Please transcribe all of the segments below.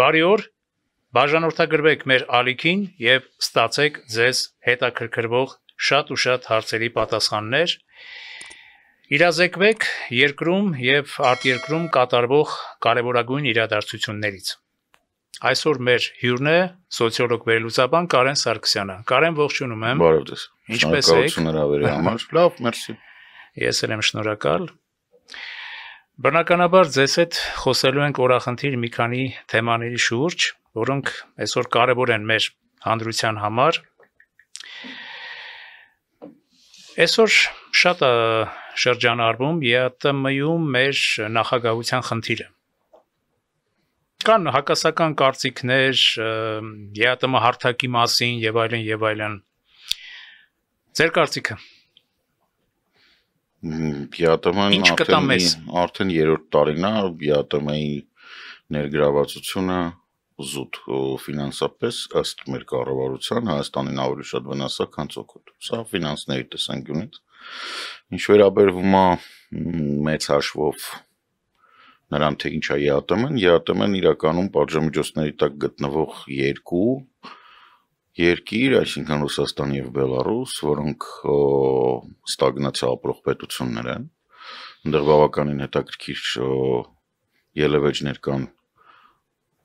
Բարի օր։ Բաժանորդագրվեք մեր ալիքին եւ ստացեք ձեզ հետաքրքրվող շատ ու շատ հարցերի պատասխաններ։ Իրազեկվեք երկրում եւ արտերկրում կատարվող կարևորագույն իրադարձություններից։ Այսօր մեր հյուրն է սոցիոլոգ վերլուծաբան Կարեն Սարգսյանը։ Կարեն ողջունում եմ։ Բարև ձեզ։ Ինչպե՞ս եք։ Շնորհակալություն հրավերի համար։ Լավ, մերսի։ Ես էլ եմ շնորհակալ։ Բնականաբար ձեզ հետ խոսելու ենք օրախնդիր մի քանի թեմաների շուրջ, որոնք այսօր կարևոր են մեր հանրության համար։ Այսօր շատ շրջանառվում ԵԱՏՄ-ում մեր նախագահության խնդիրը։ Կան հակասական կարծիքներ ԵԱՏՄ հարթակի մասին եւ այլն եւ այլն։ Ձեր կարծիքը։ այլ, ԲԱՏՄ-ն արդեն արդեն երրորդ տարին է ԲԱՏՄ-ի ներգրավվածությունը զուտ ֆինանսապես ըստ մեր կառավարության Հայաստանին ավելի շատ վնասա, քան ծոկոտ։ Սա ֆինանսների տեսանկյունից։ Ինչ վերաբերվում է մեծ հաշվով նրան թե ինչ է ԵԱՏՄ-ն, ԵԱՏՄ-ն իրականում պատժամիջոցների տակ գտնվող երկու երկիր, այսինքն Ռուսաստան եւ Բելարուս, որոնք ստագնացիա ապրող պետություններ են, այնտեղ բավականին հետաքրքիր ելևէջներ կան,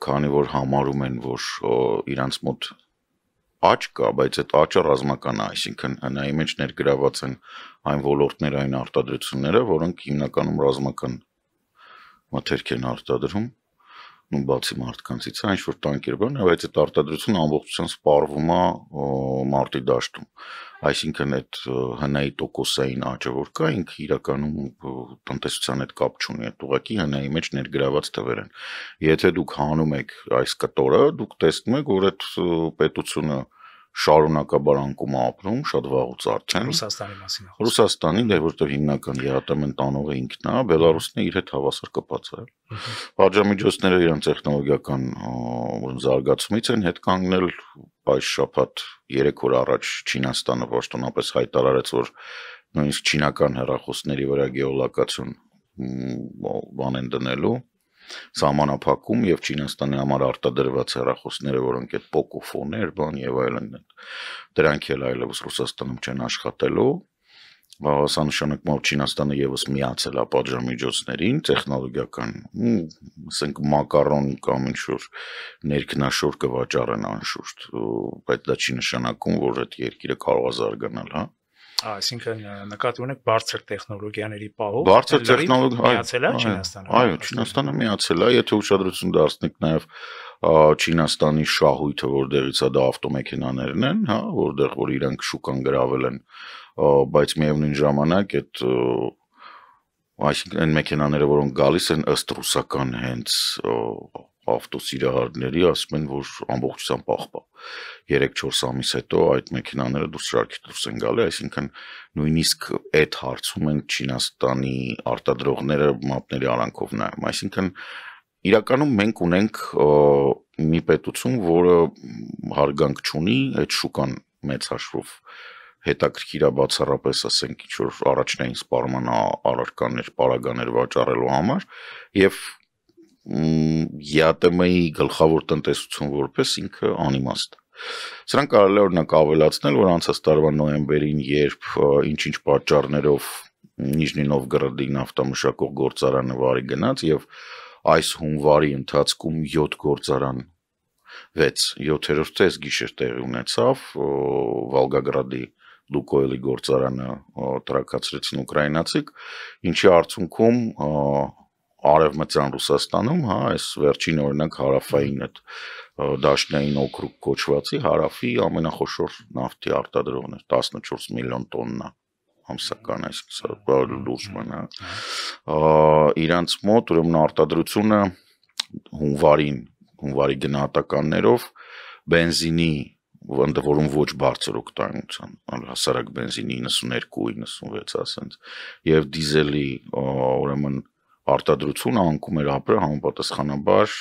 քանի որ համարում են, որ իրանց մոտ աճ կա, բայց այդ աճը ռազմական է, այսինքն նայի մեջ ներգրաված են այն ոլորտներ, այն արտադրությունները, որոնք հիմնականում ռազմական մթերք են արտադրում նո բացի մարդկանցից, այն ինչ որ տանկեր բան է, բայց այդ արտադրությունը ամբողջությամբ սպառվում է մարտի դաշտում։ Այսինքն այդ հնայի տոկոսային աճը որ կա, ինքը իրականում տնտեսության հետ կապ չունի, այդ ուղղակի հնայի մեջ ներգրաված թվեր են։ Եթե դուք հանում եք այս կտորը, դուք տեսնում եք, որ այդ պետությունը շարունակաբար անկում է ապրում, շատ վաղուց արդեն։ Ռուսաստանի մասին է։ Ռուսաստանի, դե որտեղ հիմնական ԵԱՏՄ-ն տանող է ինքն է, Բելարուսն է իր հետ հավասար կապած է։ Վարժամիջոցները իրան տեխնոլոգիական զարգացումից են հետ կանգնել, բայց շփաթ 3 օր առաջ Չինաստանը պաշտոնապես հայտարարեց, որ նույնիսկ չինական հեռախոսների վրա գեոլոկացիոն բան են դնելու սահմանափակում եւ Չինաստանի համար արտադրված հեռախոսները, որոնք այդ պոկոֆոներ, բան եւ այլն են, դրանք էլ այլևս Ռուսաստանում չեն աշխատելու։ Սա նշանակում Չինաստանը եւս միացել է պատժամիջոցներին, տեխնոլոգիական, ասենք մակարոն կամ ինչ որ ներքնաշոր կվաճառեն անշուշտ, բայց դա չի նշանակում, որ այդ երկիրը կարող է զարգանալ, հա։ Այսինքն նկատի ունեք բարձր տեխնոլոգիաների պահով։ Բարձր տեխնոլոգիա միացել է Չինաստանը։ Այո, Չինաստանը միացել է, եթե ուշադրություն դարձնեք նաև Չինաստանի շահույթը, որտեղից է դա ավտոմեքենաներն են, հա, որտեղ որ իրանք շուկան գրավել են, բայց միևնույն ժամանակ այդ այսինքն այն մեքենաները, որոնք գալիս են ըստ ռուսական հենց ավտոսիրահարների ասում են, որ ամբողջությամբ պաղպա։ 3-4 ամիս հետո այդ մեքենաները դուրս շարքի դուրս են գալի, այսինքն նույնիսկ այդ հարցում են Չինաստանի արտադրողները մապների արանքով նայում, այսինքն իրականում մենք ունենք մի պետություն, որը հարգանք չունի այդ շուկան մեծ հաշվով հետաքրքիր է բացառապես ասենք ինչ որ առաջնային սպառման առարկաներ, պարագաներ վաճառելու համար եւ ԵԱՏՄ-ի գլխավոր տնտեսություն որպես ինքը անիմաստ։ Սրանք կարելի է օրինակ ավելացնել, որ անցած տարվա նոյեմբերին, երբ ինչ-ինչ պատճառներով Նիժնի Նովգորոդի նավթամշակող գործարանը վարի գնաց եւ այս հունվարի ընթացքում 7 գործարան 6 7-րդ ցես գիշեր տեղի ունեցավ Վալգագրադի Լուկոյլի գործարանը տրակացրեցին ուկրաինացիք, ինչի արդյունքում արևմտյան Ռուսաստանում, հա, այս վերջին օրինակ հարավային այդ դաշնային օկրուկ կոչվածի հարավի ամենախոշոր նավթի արտադրողն է 14 միլիոն տոննա ամսական, այսինքն լուրջ մնա։ հա։ Իրանց մոտ ուրեմն արտադրությունը հունվարին, հունվարի գնահատականներով բենզինի ընդ որում ոչ բարձր օգտանության, հասարակ բենզինի 92-96 ասենց, եւ դիզելի, ուրեմն արտադրությունը անկում էր ապրը համապատասխանաբար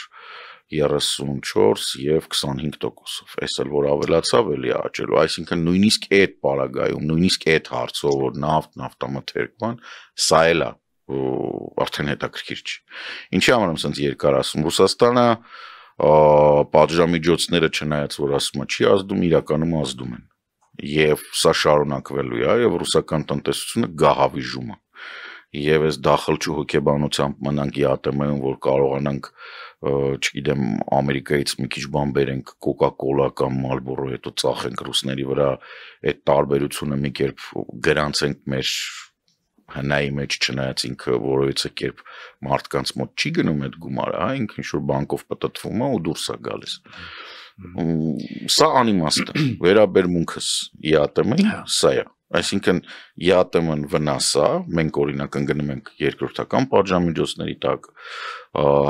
34 եւ 25%-ով։ Էս էլ որ ավելացավ էլի աճելու, այսինքն նույնիսկ այդ պարագայում, նույնիսկ այդ հարցով որ նավթ, նավթամթերքման, սա էլ է արդեն հետաքրքիր չի։ Ինչի համար եմ ասած երկար ասում, Ռուսաստանը պատժամիջոցները չնայած որ ասում է չի ազդում, իրականում ազդում են։ Եվ սա շարունակվելու է, եւ ռուսական տնտեսությունը գահավիժում է եւ այս դախլճու հոգեբանությամբ մնանք ԵԱՏՄ-ում, որ կարողանանք չգիտեմ ամերիկայից մի քիչ բան բերենք կոկա-կոլա կամ մալբորո, հետո ծախենք ռուսների վրա, այդ տարբերությունը մի կերպ գրանցենք մեր հնայի մեջ չնայած ինքը որևիցե կերպ մարդկանց մոտ չի գնում այդ գումարը, հա, ինքը ինչ որ բանկով պատտվում է ու դուրս է գալիս։ Սա անիմաստ է։ Վերաբերմունքս ԵԱՏՄ-ի հա։ սա է։ Հա Այսինքն ԵԱՏՄ-ն վնասա, մենք օրինակ ընկնում ենք երկրորդական պատժամիջոցների տակ,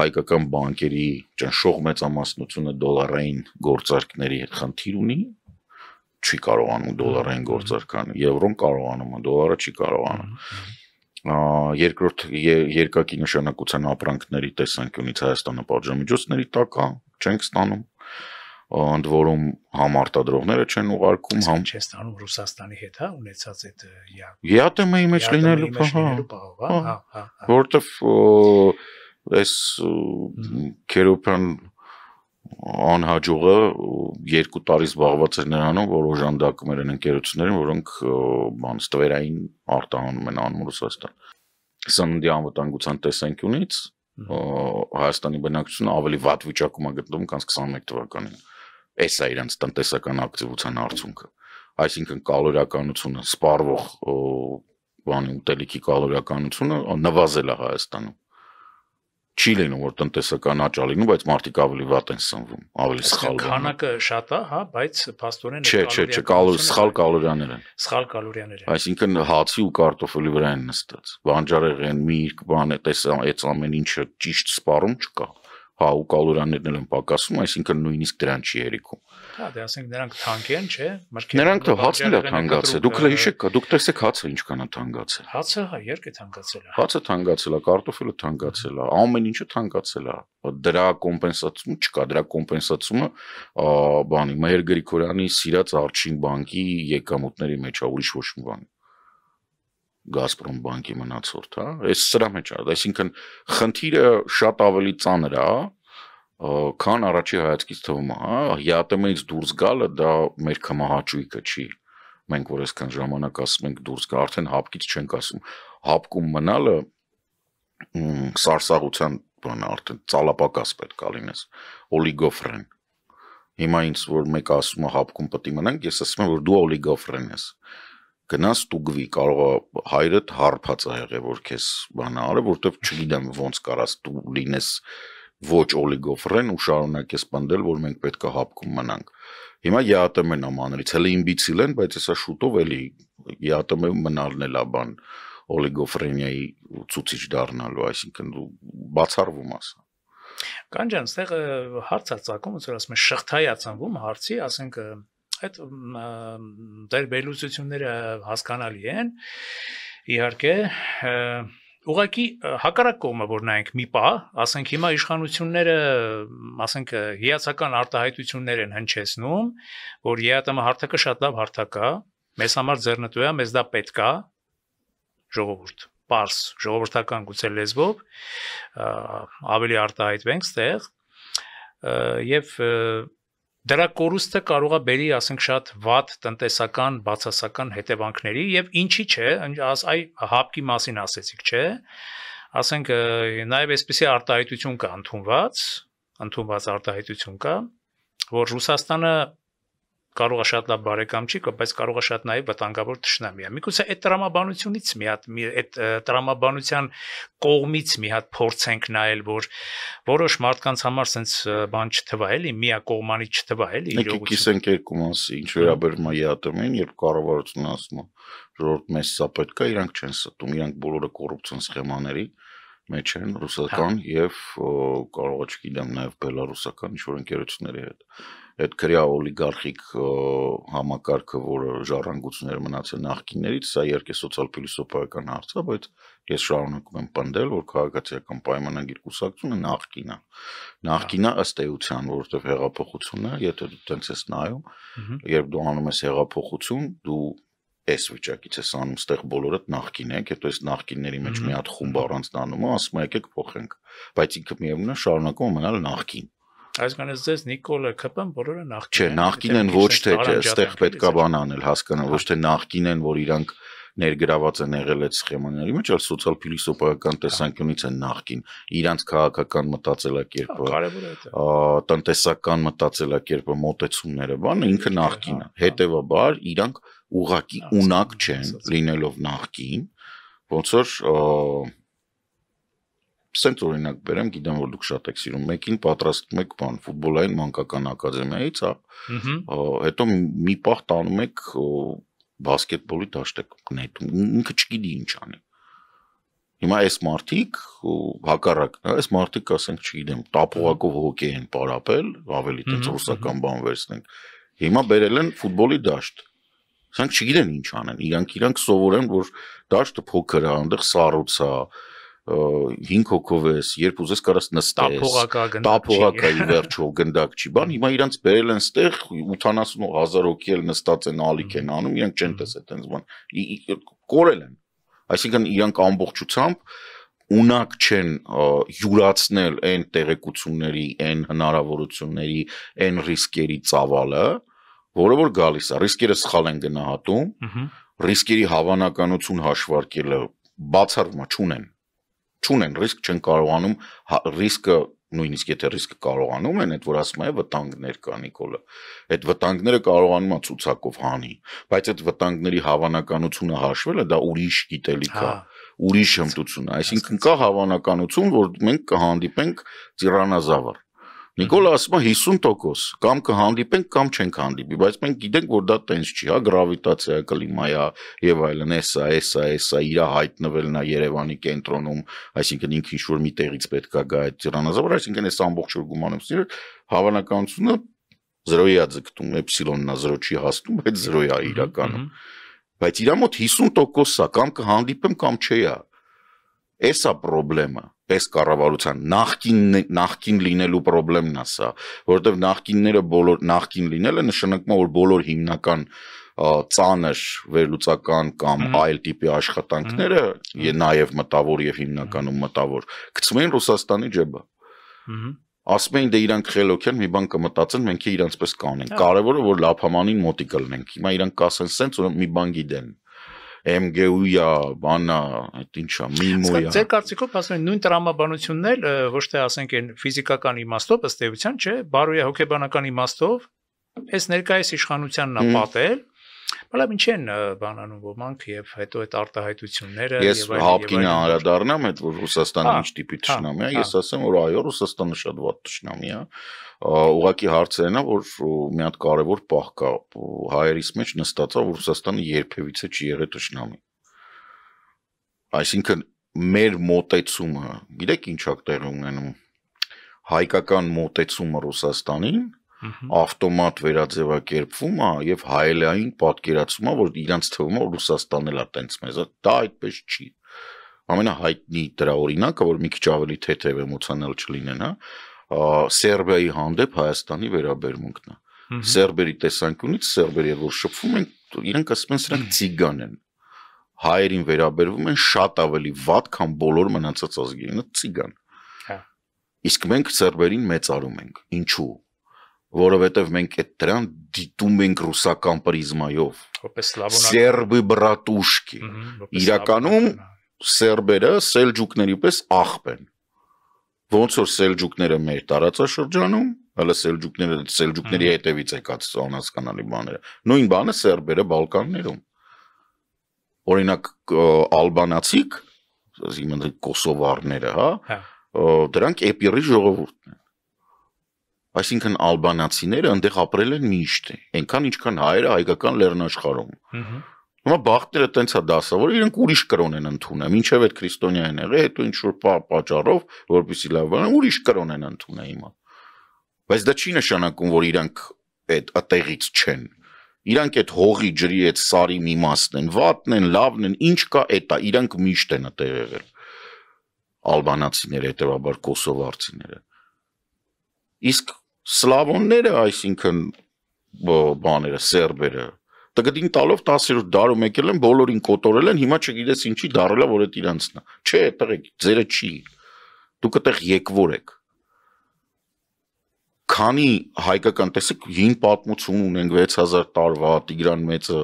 հայկական բանկերի ճնշող մեծամասնությունը դոլարային գործարքների հետ խնդիր ունի, չի կարողանում դոլարային գործարքան, եվրոն կարողանում է, դոլարը չի կարողանում երկրորդ երկակի նշանակության ապրանքների տեսանկյունից Հայաստանը պատժամիջոցների տակ է, չենք ստանում ընդ որում համարտադրողները չեն ուղարկում համ Չեստանում Ռուսաստանի հետ հա ունեցած այդ ԵԱՏՄ-ի մեջ լինելու հա հա, հա, հա, հա որովհետև այս քերոփան անհաջողը երկու տարի զբաղված էր նրանով, որ օժանդակում են ընկերություններին, որոնք բան ստվերային արտահանում են անում Ռուսաստան։ Սննդի անվտանգության տեսանկյունից Հայաստանի բնակչությունը ավելի վատ վիճակում է գտնվում, քան 21 թվականին։ Էս է իրենց տնտեսական ակտիվության արդյունքը։ Այսինքն կալորիականությունը, սպառվող բանի ուտելիքի կալորիականությունը նվազել է Հայաստանում։ Չի լինում որ տնտեսական աճ ալինում, բայց մարդիկ ավելի վատ են սնվում, ավելի սխալ։ հա։ Քանակը շատ է, հա, բայց փաստորեն Չէ, չէ, չէ, կալոր սխալ կալորիաներ են։ Սխալ կալորիաներ են։ Այսինքն հացի ու կարտոֆելի վրա են նստած։ Բանջարեղեն, միրգ, բան է, տես այս ամեն ինչը ճիշտ սպառում չկա։ Ա հա ու կալորաներն էլ են պակասում, այսինքն նույնիսկ դրան չի երիկում։ Հա, դե ասենք նրանք թանկ են, չէ՞։ Մրգերը Նրանք թող հացն էլ է թանկացել։ Դուք հələ հիշեք, հա, դուք տեսեք հացը ինչքան է թանկացել։ Հացը հա, երկե թանկացել է։ հա։ Հացը թանկացել է, կարտոֆիլը թանկացել է, ամեն ինչը թանկացել է։ Դրա կոմպենսացումը չկա, դրա կոմպենսացումը բանի Մհեր Գրիգորյանի սիրած արչին բանկի եկամուտների մեջ է, ուրիշ ոչ մի բան։ Gazprom բանկի մնացորդ, հա, այս սրա մեջ է, այսինքն խնդիրը շատ ավելի ծանր է, քան առաջի հայացքից թվում է, հա, ՀԱՏՄ-ից դուրս գալը դա մեր կմահաճույքը չի։ Մենք որ այսքան ժամանակ ասում ենք դուրս գա, արդեն հապկից չենք ասում։ Հապկում մնալը սարսաղության բան արդեն ծալապակաս պետք է լինես, օլիգոֆրեն։ Հիմա ինձ որ մեկ ասում է հապկում պետք է մնանք, ես ասում եմ որ դու օլիգոֆրեն ես գնաս ստուգվի, կարող է հայրդ հարփած է եղել, որ քեզ բանը արը, որովհետև չգիտեմ ոնց կարաս դու լինես ոչ օլիգոֆրեն ու շարունակես պնդել, որ մենք պետք է հապկում մնանք։ Հիմա ԵԱՏՄ-ն ամանրից հələ իմբիցիլ են, բայց հեսա շուտով էլի ԵԱՏՄ-ում մնալն էլա բան օլիգոֆրենիայի ցուցիչ դառնալու, այսինքն դու բացառվում ես։ Կանջան, ստեղ հարցը ցակում, ոնց որ ասում են, շղթայացանվում հարցի, ասենք այդ դեր բելուցությունները հասկանալի են իհարկե Ուղղակի հակառակ կողմը որ նայենք մի պահ, ասենք հիմա իշխանությունները, ասենք հիացական արտահայտություններ են հնչեցնում, որ ԵԱՏՄ հարթակը շատ լավ հարթակ է, մեզ համար ձեռնտու է, մեզ դա պետք է ժողովուրդ պարս ժողովրդական գուցե լեզվով ավելի արտահայտվենք ստեղ եւ և, և Դրա կորուստը կարող է բերի, ասենք, շատ վատ տնտեսական, բացասական հետևանքների եւ ինչի՞ չէ, այ հապկի մասին ասեցիք, չէ՞։ Ասենք նաեւ այսպեսի արտահայտություն կա ընդունված, ընդունված արտահայտություն կա, որ Ռուսաստանը կարող է շատ լավ բարեկամ չի, բայց կարող է շատ նաև վտանգավոր ճշնամի է։ Միգուցե այդ տրամաբանությունից մի հատ մի այդ տրամաբանության կողմից մի հատ փորձենք նայել, որ որոշ մարդկանց համար sense բան չթվա էլի, միա կողմանի չթվա էլի իրողությունը։ Մեկի կիսենկերքում ասի, ինչ վերաբերում է ԵԱՏՄ-ին, երբ կառավարությունը ասում է, ժողովուրդ մեզ սա պետք է, իրանք չեն ստում, իրանք բոլորը կոռուպցիոն սխեմաների մեջ են ռուսական հա։ եւ կարող է չգիտեմ նաև բելարուսական ինչ որ ընկերությունների հետ այդ քրեա օլիգարխիկ համակարգը, որը ժառանգությունները մնացել նախկիններից, սա իհարկե սոցիալ-փիլիսոփայական հարց է, բայց ես շարունակում եմ պնդել, որ քաղաքացիական պայմանագիր կուսակցությունը նախկինն է։ Նախկինը ըստ էության, որովհետև հեղափոխությունը, եթե դու տենց ես նայում, երբ դու անում ես հեղափոխություն, դու այս վիճակից ես անում, ստեղ բոլորդ նախկին եք, հետո այս նախկինների մեջ մի հատ խումբ առանցնանում է, ասում եք եք փոխենք, բայց ինքը միևնույնն է շարունակում մնալ նախկին։ Այսինքն ես ձեզ Նիկոլը ԿՊ-ն բոլորը նախքին Չէ, նախքին են ոչ թե այստեղ պետքա բան անել, հասկանա, ոչ թե նախքին են, որ իրանք ներգրաված են եղել այդ սխեմաների մեջ, այլ սոցիալ փիլիսոփայական տեսանկյունից են նախքին իրանց քաղաքական մտածելակերպը, տնտեսական մտածելակերպը, մոտեցումները, բանը ինքը նախքին է։ Հետևաբար իրանք ուղակի ունակ չեն լինելով նախքին, ոնց որ Սենց օրինակ բերեմ, գիտեմ որ դուք շատ եք սիրում։ Մեկին պատրաստում եք բան ֆուտբոլային մանկական ակադեմիայից, հա։ Հետո մի պահ տանում եք բասկետբոլի դաշտեք նետում։ Ինքը չգիտի ինչ անի։ Հիմա այս մարտիկ հակառակ, այս մարտիկ ասենք չգիտեմ, տապողակով հոկեյ են պարապել, ավելի տենց ռուսական բան վերցնենք։ Հիմա բերել են ֆուտբոլի դաշտ։ Սրանք չգիտեն ինչ անեն։ Իրանք իրանք սովորեն, որ դաշտը փոքր է, այնտեղ սառույց է, 5 հոգով ես, երբ ուզես կարաս նստես։ Տափողակա ի վերջո գնդակ չի, բան հիմա իրանց բերել են ստեղ 80000 հոգի էլ նստած են ալիք են անում, իրանք չեն տեսել այդպես բան։ Կորել են։ Այսինքն իրանք ամբողջությամբ ունակ չեն յուրացնել այն տեղեկությունների, այն հնարավորությունների, այն ռիսկերի ծավալը, որը որ գալիս է։ Ռիսկերը սխալ են գնահատում։ Ռիսկերի հավանականություն հաշվարկելը բացառվում չունեն չունեն ռիսկ չեն կարողանում հա, ռիսկը նույնիսկ եթե ռիսկը կարողանում են, այդ որ ասում է վտանգներ կա Նիկոլը։ Այդ վտանգները կարողանում է ցուցակով հանի, բայց այդ վտանգների հավանականությունը հաշվելը դա ուրիշ գիտելիք է, հա, ուրիշ հմտություն է։ Այսինքն կա հավանականություն, որ մենք կհանդիպենք ծիրանազավար Նիկոլը ասում է 50% կամ կհանդիպենք կամ չենք հանդիպի, բայց մենք գիտենք, որ դա տենց չի, հա, գravitացիա, կլիմա է եւ այլն, էսա, էսա, էսա, իր հայտնվելն է Երևանի կենտրոնում, այսինքն ինքը ինչ-որ մի տեղից պետքա գա այդ Տիրանազավար, այսինքն այս ամբողջ որ գումարումները հավանականությունը 0-ի է ձգտում, էպսիլոնն է 0 չի հասնում, այդ 0-ի է իրականում։ Բայց իրա մոտ 50% է, կամ կհանդիպեմ կամ չէ։ Էսա խնդրեմը պես կառավարության նախքին նախքին լինելու խնդրեմն է սա, որովհետև նախքինները բոլոր նախքին լինելը նշանակում է որ բոլոր հիմնական ծանր վերլուծական կամ այլ տիպի աշխատանքները նաև մտավոր եւ հիմնականում մտավոր գցում են Ռուսաստանի ջեբը։ Ասում են դե իրանք խելոք են, մի բան կմտածեն, մենք է իրանց պես կանենք։ հա։ Կարևորը որ լափամանին մոտիկ լինենք։ Հիմա իրանք կասեն սենց որ մի բան գիտեն։ MGU-յա, բանա, այդ ինչա, միմոյա։ Ձեր կարծիքով ասեմ նույն տրամաբանությունն էլ ոչ թե ասենք այն ֆիզիկական իմաստով ըստ էության չէ, բարոյա հոգեբանական իմաստով այս ներկայիս իշխանությանն է պատել, Բայց ինչ են բանանում ոմանք եւ հետո այդ արտահայտությունները եւ այլն։ Ես հապկինը անդրադառնամ այդ որ Ռուսաստանը հա, ինչ տիպի ճշնամի հա, է, հա։ ես ասեմ որ այո Ռուսաստանը շատ ված ճշնամի է։ Ուղղակի հարցը նա որ մի հատ կարևոր պահ կա հայերիս մեջ նստածա որ Ռուսաստանը երբևիցե չի եղել ճշնամի։ Այսինքն մեր մոտեցումը, գիտեք ինչ է տեղի ունենում հայկական մոտեցումը Ռուսաստանին ավտոմատ վերաձևակերպումը եւ հայելային պատկերացումը, որ իրանց թվում է Ռուսաստանն էլ է տենց մեզ, դա այդպես չի։ Ամենահայտնի դրա օրինակը, որ մի քիչ ավելի թեթև էմոցիոնալ չլինեն, հա, Սերբիայի հանդեպ Հայաստանի վերաբերմունքն է։ Սերբերի տեսանկյունից սերբերը որ շփվում են, իրենք ասում են սրանք ցիգան են։ Հայերին վերաբերվում են շատ ավելի վատ, քան բոլոր մնացած ազգերին, ցիգան։ Հա։ Իսկ մենք սերբերին մեծարում ենք։ Ինչու՞ որովհետև մենք այդ դրան դիտում ենք ռուսական պրիզմայով որպես սլավոնակ սերբի բրատուշկի իրականում սերբերը սելջուկների պես աղբ են ոնց որ սելջուկները մեր տարածաշրջանում հələ սելջուկները սելջուկների հետևից եկած անհասկանալի բաները նույն բանը սերբերը բալկաններում օրինակ ալբանացիք ասիմեն կոսովարները հա, հա։ դրանք էպիրի ժողովուրդն Այսինքն ալբանացիները այնտեղ ապրել են միշտ, այնքան ինչքան հայերը հայկական լեռնաշխարհում։ Հիմա բախտները տենց է դասավոր, իրենք ուրիշ կրոն են ընդունել, ինչև այդ քրիստոնյա են եղել, հետո ինչ որ պատճառով, որպեսի լավ բան, ուրիշ կրոն են ընդունել հիմա։ Բայց դա չի նշանակում, որ իրանք այդ ատեղից չեն։ Իրանք այդ հողի ջրի այդ սարի մի մասն են, վատն են, լավն են, ինչ կա էտա, իրանք միշտ են ատեղ եղել։ Ալբանացիները, հետեւաբար կոսովարցիները։ Իսկ սլավոնները, այսինքն բաները, սերբերը տգդին տալով 10-րդ դարում եկել են, բոլորին կոտորել են, հիմա չգիտես ինչի դարելա, որ այդ իրանցն է։ Չէ, տղեկ, ձերը չի։ Դուք այդտեղ եկվոր եք։ Քանի հայկական, տեսեք, հին պատմություն ունենք 6000 տարվա Տիգրան մեծը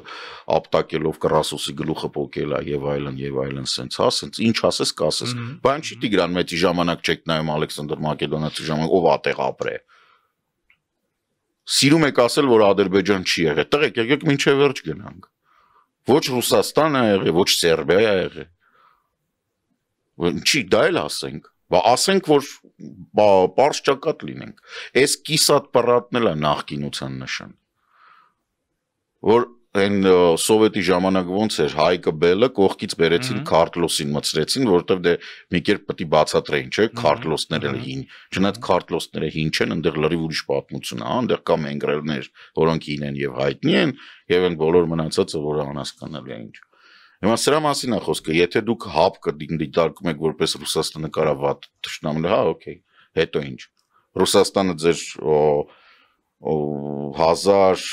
ապտակելով Կրասոսի գլուխը փոկելա եւ այլն եւ այլն, սենց հա, սենց ինչ ասես կասես։ Բայց չի Տիգրան մեծի ժամանակ չեք նայում Ալեքսանդր Մակեդոնացի ժամանակ ով ատեղ ապրե։ Ա սիրում եք ասել, որ Ադրբեջան չի եղել։ Տղեկ, եկեք մինչև վերջ գնանք։ Ոչ Ռուսաստանը եղել, ոչ Սերբիա եղել։ Չի, դա էլ ասենք։ Բա ասենք, որ པարզ ճակատ լինենք։ Այս կիսատ պարատն էլ է նախկինության նշան։ Որ այն սովետի ժամանակ ոնց էր Հայկը Բելը կողքից բերեցին Քարտլոսին մցրեցին, որովհետև դե մի կերպ պետք է բացատրեին, չէ՞, Քարտլոսները հին։ Չնայած Քարտլոսները հին չեն, այնտեղ լրիվ ուրիշ պատմություն է, այնտեղ կա մենգրելներ, որոնք հին են եւ հայտնի են, եւ այն բոլոր մնացածը, որը անհասկանալի է ինչ։ Հիմա սրա մասին է խոսքը, եթե դուք հապ կդիտարկում եք որպես Ռուսաստանը կարա վատ ճշտամլ, հա, օքեյ, հետո ինչ։ Ռուսաստանը ձեր 1000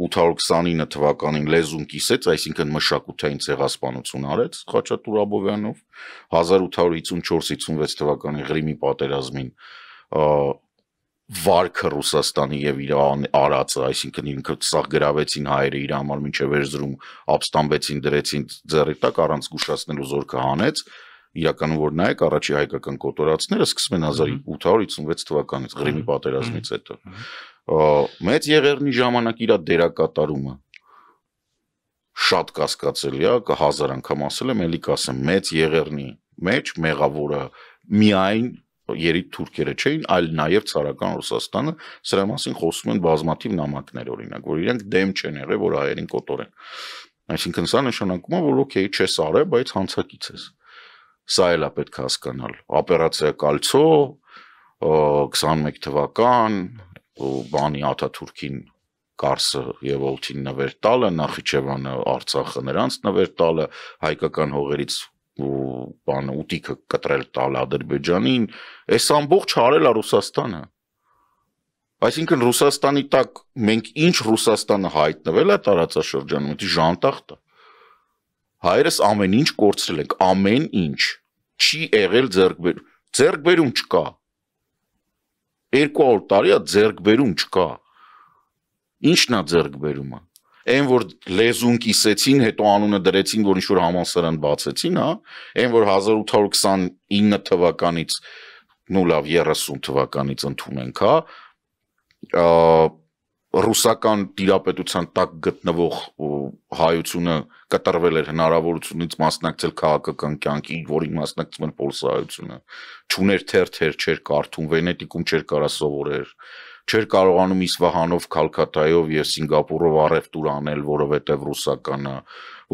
829 թվականին լեզուն կիսեց, այսինքն մշակութային ցեղասպանություն արեց Խաչատուր Աբովյանով 1854-56 թվականի Ղրիմի պատերազմին վարկը Ռուսաստանի եւ իր արածը, այսինքն ինքը սաղ գրավեցին հայերը իր համար մինչեւ Էրզրում ապստամբեցին, դրեցին ձեռի տակ առանց զգուշացնելու զորքը հանեց իրականում որ նայեք առաջի հայկական կոտորածները սկսվում են 1856 թվականից Ղրիմի պատերազմից հետո մեծ եղերնի ժամանակ իր դերակատարումը շատ կասկածելի է, հազար անգամ ասել եմ, ելի կասեմ, մեծ եղերնի մեջ մեղավորը միայն երիտ թուրքերը չէին, այլ նաև ցարական Ռուսաստանը, սրա մասին խոսում են բազմաթիվ նամակներ օրինակ, որ իրենք դեմ չեն եղել, որ հայերին կոտորեն։ Այսինքն սա նշանակում է, որ օքեյ, չես արել, բայց հանցակից ես։ Սա էլ է պետք հասկանալ։ Օպերացիա Կալցո 21 թվական բանի Աթաթուրքին Կարսը եւ Օլթին նվեր տալը, Նախիջևանը, Արցախը նրանց նվեր տալը, հայկական հողերից բան ուտիկը կտրել տալ Ադրբեջանին, այս ամբողջ հարել է Ռուսաստանը։ Այսինքն Ռուսաստանի տակ մենք ինչ Ռուսաստանը հայտնվել է տարածաշրջանում, դա ժանտախտ է։ Հայերս ամեն ինչ կորցրել ենք, ամեն ինչ չի եղել ձերբերում, ձերբերում չկա։ 200 տարի է ձերկբերում չկա։ Ինչն է ձերկբերումը։ Այն որ լեզուն կիսեցին, հետո անունը դրեցին, որ ինչ-որ համալսարան բացեցին, հա, այն որ 1829 թվականից նու լավ 30 թվականից ընդունենք, հա, ռուսական տիրապետության տակ գտնվող հայությունը կտրվել էր հնարավորությունից մասնակցել քաղաքական կյանքի, որին մասնակցում էր Պոլսայությունը։ Չուներ թերթեր, չէր կարդում, Վենետիկում չէր կարա սովորեր, չէր կարողանում Իսվահանով, Կալկատայով եւ Սինգապուրով առևտուր անել, որովհետեւ ռուսականը,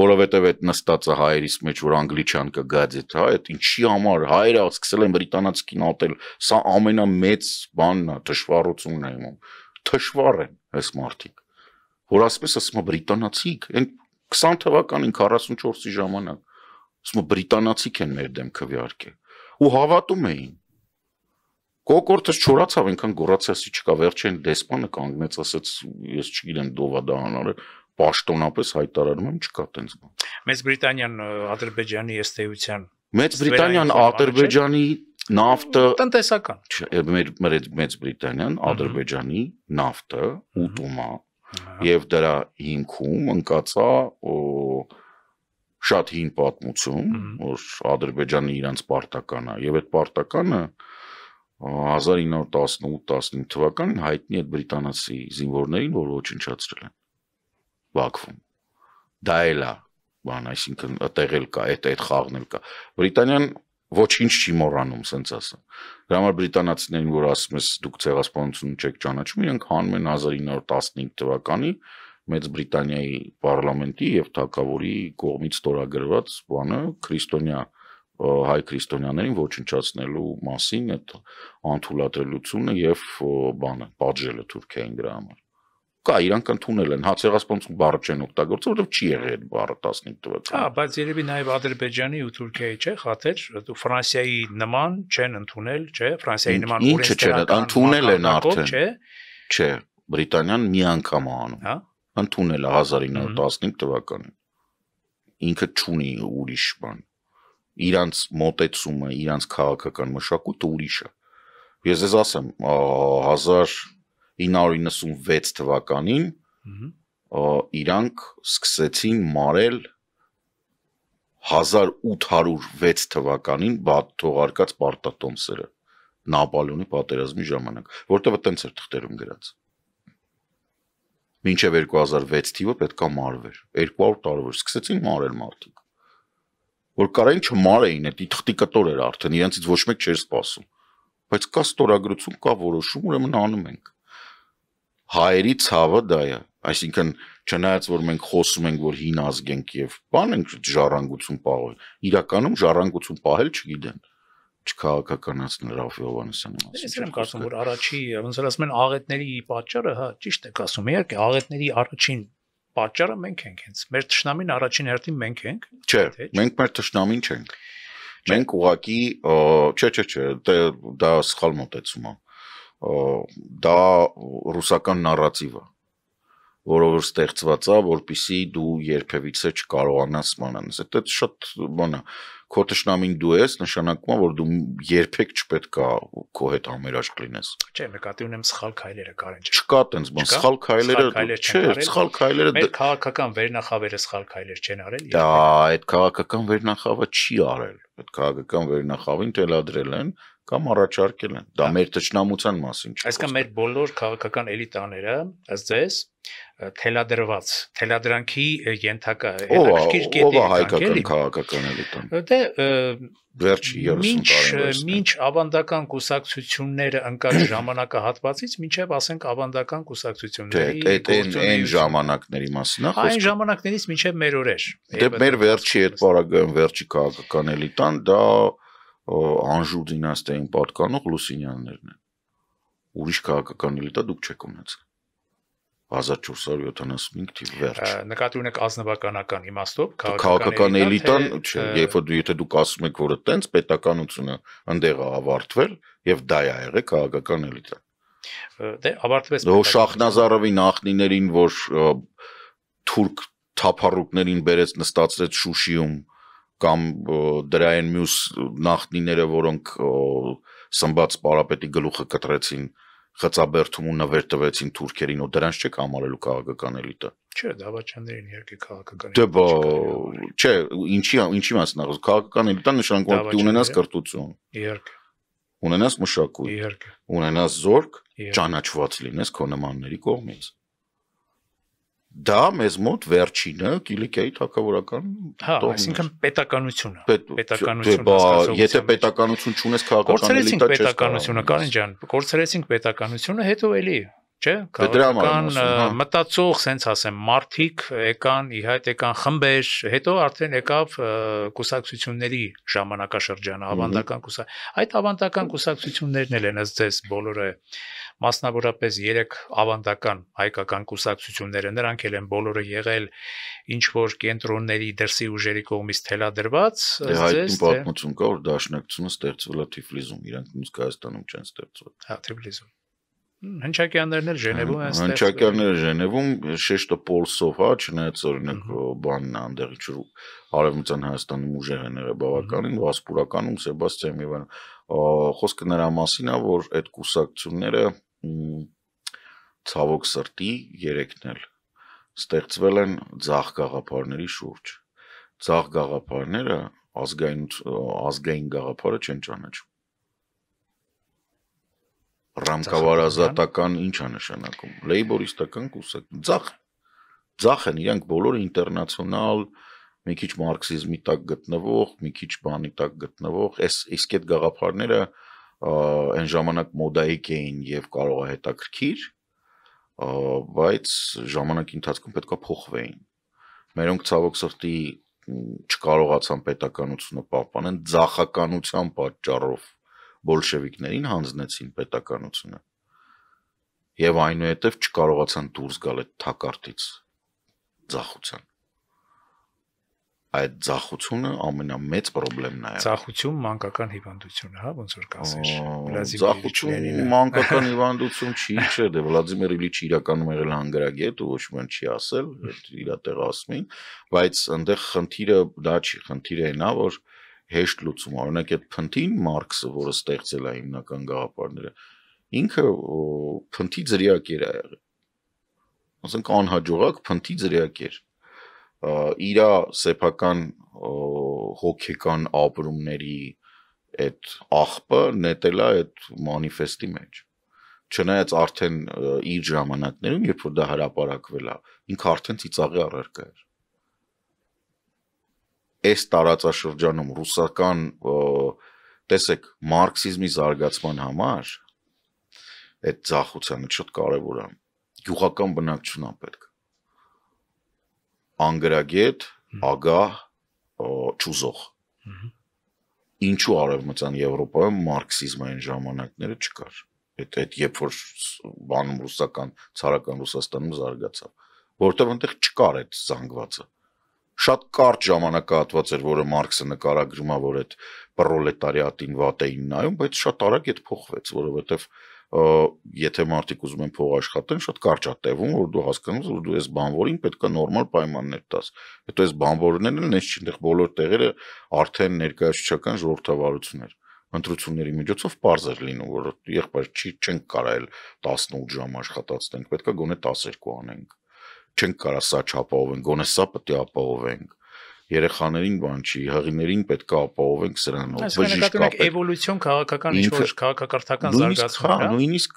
որովհետեւ այդ նստածը հայերից մեջ որ անգլիչան կգած է, հա, այդ ինչի համար հայերը սկսել են բրիտանացին ատել, սա ամենամեծ բանն է, դժվարությունն է իմում թշվառ են այս մարդիկ, որ ասում ես ասում բրիտանացիք, այն 20 թվականին 44-ի ժամանակ ասում բրիտանացիք են մեր դեմ քվյարկե ու հավատում էին Կոկորտս չորացավ, այնքան գորացիասի չկա, վերջին դեսպանը կանգնեց, ասաց, ես չգիտեմ, ով է դա անարել, պաշտոնապես հայտարարում եմ, չկա տենց բան։ Մեծ Բրիտանիան Ադրբեջանի ըստեյության Մեծ Բրիտանիան Ադրբեջանի նավթը տնտեսական մեր մեծ բրիտանիան ադրբեջանի նավթը ուտում է եւ դրա հիմքում ընկածա շատ հին պատմություն որ ադրբեջանը իրանց պարտական է եւ այդ պարտականը 1918-19 թվականին հայտնի այդ բրիտանացի զինվորներին որ ոչնչացրել են Բաքվում դա էլա բան այսինքն այդտեղ էլ կա այդ այդ խաղն էլ կա բրիտանիան ոչինչ չի մոռանում, սենց ասեմ։ Դրա համար բրիտանացիներին, որ ասում ես դուք ցեղասպանություն չեք ճանաչում, իրենք հանում են 1915 թվականի Մեծ Բրիտանիայի parlamenti եւ թակավորի կողմից ստորագրված բանը քրիստոնյա հայ քրիստոնյաներին ոչնչացնելու մասին այդ անթույլատրելությունը եւ բանը պատժելը Թուրքիային դրա համար կա, իրանք ընդունել են հացերասպանություն բառը չեն օգտագործել, որովհետև չի եղել այդ բառը 15 թվականին։ Հա, բայց երևի նաև Ադրբեջանի ու Թուրքիայի չէ, խաթեր, դու Ֆրանսիայի նման չեն ընդունել, չէ, Ֆրանսիայի նման օրենսդրական ընդունել են արդեն։ Չէ։ Չէ, Բրիտանիան մի անգամ է անում։ Հա։ Ընդունել է 1915 թվականին։ Ինքը չունի ուրիշ բան։ Իրանց մոտեցումը, իրանց քաղաքական մշակույթը ուրիշ է։ Ես ես ասեմ, 1000 996 թվականին իրանք սկսեցին մարել 1806 թվականին թողարկած Պարտատոմսերը Նապոլեոնի պատերազմի ժամանակ, որտեղ այտենց էր թղթերում գրած։ Մինչև 2006 թիվը պետքա մարվեր, 200 տարվոր սկսեցին մարել մարդիկ։ Որ կարային չմարեին, դա թղթի կտոր էր արդեն, իրենցից ոչ մեկ չէր սպասում։ Բայց կա ստորագրություն, կա որոշում, ուրեմն անում ենք հայերի ցավը դա է, այսինքն չնայած որ մենք խոսում ենք որ հին ազգ ենք եւ բան ենք ժառանգություն պահել, իրականում ժառանգություն պահել չգիտեն չքաղաքականացնել Ռաֆ Հովանեսյանը ասում։ Ես եմ կարծում որ առաջի ոնց ասում են աղետների պատճառը, հա, ճիշտ եք ասում, իհարկե աղետների առաջին պատճառը մենք ենք հենց։ Մեր ճշնամին առաջին հերթին մենք ենք։ Չէ, մենք մեր ճշնամին չենք։ Մենք ուղակի, չէ, չէ, չէ, դա սխալ մտածում է դա ռուսական նարատիվ է որը որ ստեղծված է որpիսի դու երբևիցե չկարողանաս մանանես դա շատ բանա քո ճշնամին դու ես նշանակում է որ դու երբեք չպետքա քո հետ համերաշխ լինես չէ նկատի ունեմ սխալ քայլերը կարեն չէ չկա տենց բան սխալ քայլերը չէ սխալ քայլերը մեր քաղաքական վերնախավերը սխալ քայլեր չեն արել դա այդ քաղաքական վերնախավը չի արել այդ քաղաքական վերնախավին թելադրել են կամ առաջարկել են։ Դա մեր ճշնամության մասին չէ։ Այսինքն մեր բոլոր քաղաքական էլիտաները, ըստ ձեզ, թելադրված, թելադրանքի ենթակա հետաքրքիր կետի ով է հայկական քաղաքական էլիտան։ Դե վերջի 30 տարիներից մինչ ավանդական կուսակցությունները ընկած ժամանակահատվածից մինչև ասենք ավանդական կուսակցությունների դե, այդ այդ այն ժամանակների մասին է խոսքը։ Այն ժամանակներից մինչև մեր օրեր։ Դե մեր վերջի այդ պարագայում վերջի քաղաքական էլիտան դա Անժու դինաստիային պատկանող Լուսինյաններն են։ Ուրիշ քաղաքական էլիտա դուք չեք ունեցել։ 1475 թիվ վերջ։ Նկատի ունեք ազնվականական իմաստով քաղաքական էլիտան, չէ, երբ որ եթե դուք ասում եք, որ այտենց պետականությունը ընդեղ է ավարտվել եւ դա է եղել քաղաքական էլիտան։ Դե ավարտվեց։ Դե Շախնազարովի նախնիներին, որ թուրք թափառուկներին բերեց նստածրեց Շուշիում, կամ դրա այն մյուս նախնիները, որոնք սմբաց պարապետի գլուխը կտրեցին, խծաբերթում ու նվեր տվեցին թուրքերին ու դրանց չեք համարելու քաղաքական էլիտը։ Չէ, դավաճաններին իհարկե քաղաքական էլիտա։ Դե բա, չէ, ինչի ինչի մասն է, քաղաքական էլիտան նշանակում է ունենաս կրթություն։ Իհարկե։ Ունենաս մշակույթ։ Իհարկե։ Ունենաս զորք, ճանաչված լինես քո նմանների կողմից։ Իհարկե դա մեզ մոտ վերջինը Կիլիկիայի թակավորական հա այսինքն պետականությունը պետականությունը դե եթե պետականություն չունես քաղաքական էլիտա չես պետականությունը կարեն ջան կորցրեցինք պետականությունը հետո էլի չէ, քաղաքական դե հա։ մտածող, սենց ասեմ, մարտիկ եկան, իհայտ եկան խմբեր, հետո արդեն եկավ կուսակցությունների ժամանակաշրջանը, ավանդական կուսա։ Այդ ավանդական կուսակցություններն էլ են ըստ ձեզ բոլորը մասնավորապես 3 ավանդական հայկական կուսակցությունները, նրանք էլ են բոլորը եղել ինչ որ կենտրոնների դրսի ուժերի կողմից թելադրված, դե ըստ ձեզ, թե պատմություն կա, որ դաշնակցությունը ստեղծվել է Թիֆլիզում, իրանք մյուս Հայաստանում չեն ստեղծվել։ Հա, Թիֆլիզում։ Հնչակյաններն էլ Ժնևում են ստեղծվել։ Հնչակյանները Ժնևում Շեշտը Պոլսով, հա, չնայած օրինակ բանն անդեղ ինչ որ Արևմտյան Հայաստանում ուժեղ են եղել բավականին, վասպուրականում Սեբաստիան Միվան խոսքը նրա մասին է, որ այդ կուսակցությունները ցավոք սրտի երեքն էլ ստեղծվել են ցաղ գաղափարների շուրջ։ Ցաղ գաղափարները ազգային ազգային գաղափարը չեն ճանաչում ռամկավարազատական ի՞նչ է նշանակում։ Լեյբորիստական կուսակ։ Ձախ։ Ձախ են իրանք բոլորը ինտերնացիոնալ, մի քիչ մարքսիզմի տակ գտնվող, մի քիչ բանի տակ գտնվող, այս իսկ այդ գաղափարները այն ժամանակ մոդայիկ էին եւ կարող է հետաքրքիր, բայց ժամանակի ընթացքում պետքա փոխվեին։ Մերոնք ցավոք սրտի չկարողացան պետականությունը պահպանեն ցախականության պատճառով բոլշևիկներին հանձնեցին պետականությունը եւ այնուհետեւ չկարողացան դուրս գալ այդ թակարդից ձախության այդ ձախությունը ամենամեծ խնդրեմն է ձախություն մանկական հիվանդություն հա ոնց որ կասեր վլադիմիր մանկական հիվանդություն չի չէ դե վլադիմիր իլիչը իրականում եղել հանգրագետ ու ոչ ոն չի ասել իր տեղը ասում էին բայց այնտեղ խնդիրը դա չի խնդիրը այն է որ հեշտ լուծում, օրինակ այդ փնթին Մարքսը, որը ստեղծել է հիմնական գաղափարները, ինքը փնթի ձրիակեր է եղել։ Ասենք անհաջողակ փնթի ձրիակեր։ Իր սեփական հոգեկան ապրումների այդ աղբը նետել է այդ մանիֆեստի մեջ չնայած արդեն իր ժամանակներում երբ որ դա հրապարակվել է ինքը արդեն ծիծաղի առարկա էր այս տարածաշրջանում ռուսական տեսեք մարքսիզմի զարգացման համար այդ ցախությունը շատ կարևոր է գյուղական բնակչությունն է պետք անգրագետ ագահ ճուզող ինչու արևմտյան եվրոպայում մարքսիզմը այն ժամանակները չկար այդ այդ երբ որ բանում ռուսական ցարական ռուսաստանում զարգացավ որտեղ այնտեղ չկար այդ զանգվածը շատ կարճ ժամանակահատված էր, որը Մարքսը նկարագրում է, որ այդ պրոլետարիատին վատ էին նայում, բայց շատ արագ այդ փոխվեց, որովհետև եթե մարդիկ ուզում են փող աշխատեն, շատ կարճ է տևում, որ դու հասկանաս, որ դու ես բանվորին պետքա նորմալ պայմաններ տաս։ Հետո ես բանվորներն են, ես չնտեղ բոլոր տեղերը արդեն ներկայացուցչական ժողովրդավարություն էր ընտրությունների միջոցով པարզ էր լինում, որ եղբայր չի չենք կարա այլ 18 ժամ աշխատացնենք, պետքա գոնե 12 անենք չենք կարա սա չապահովենք, գոնե սա պետք է ապահովենք երեխաներին բան չի, հղիներին պետք է ապահովենք սրանով։ Բժիշկ կապ։ Էվոլյուցիոն քաղաքական ինչ որ քաղաքակրթական զարգացում, հա։, հա Նույնիսկ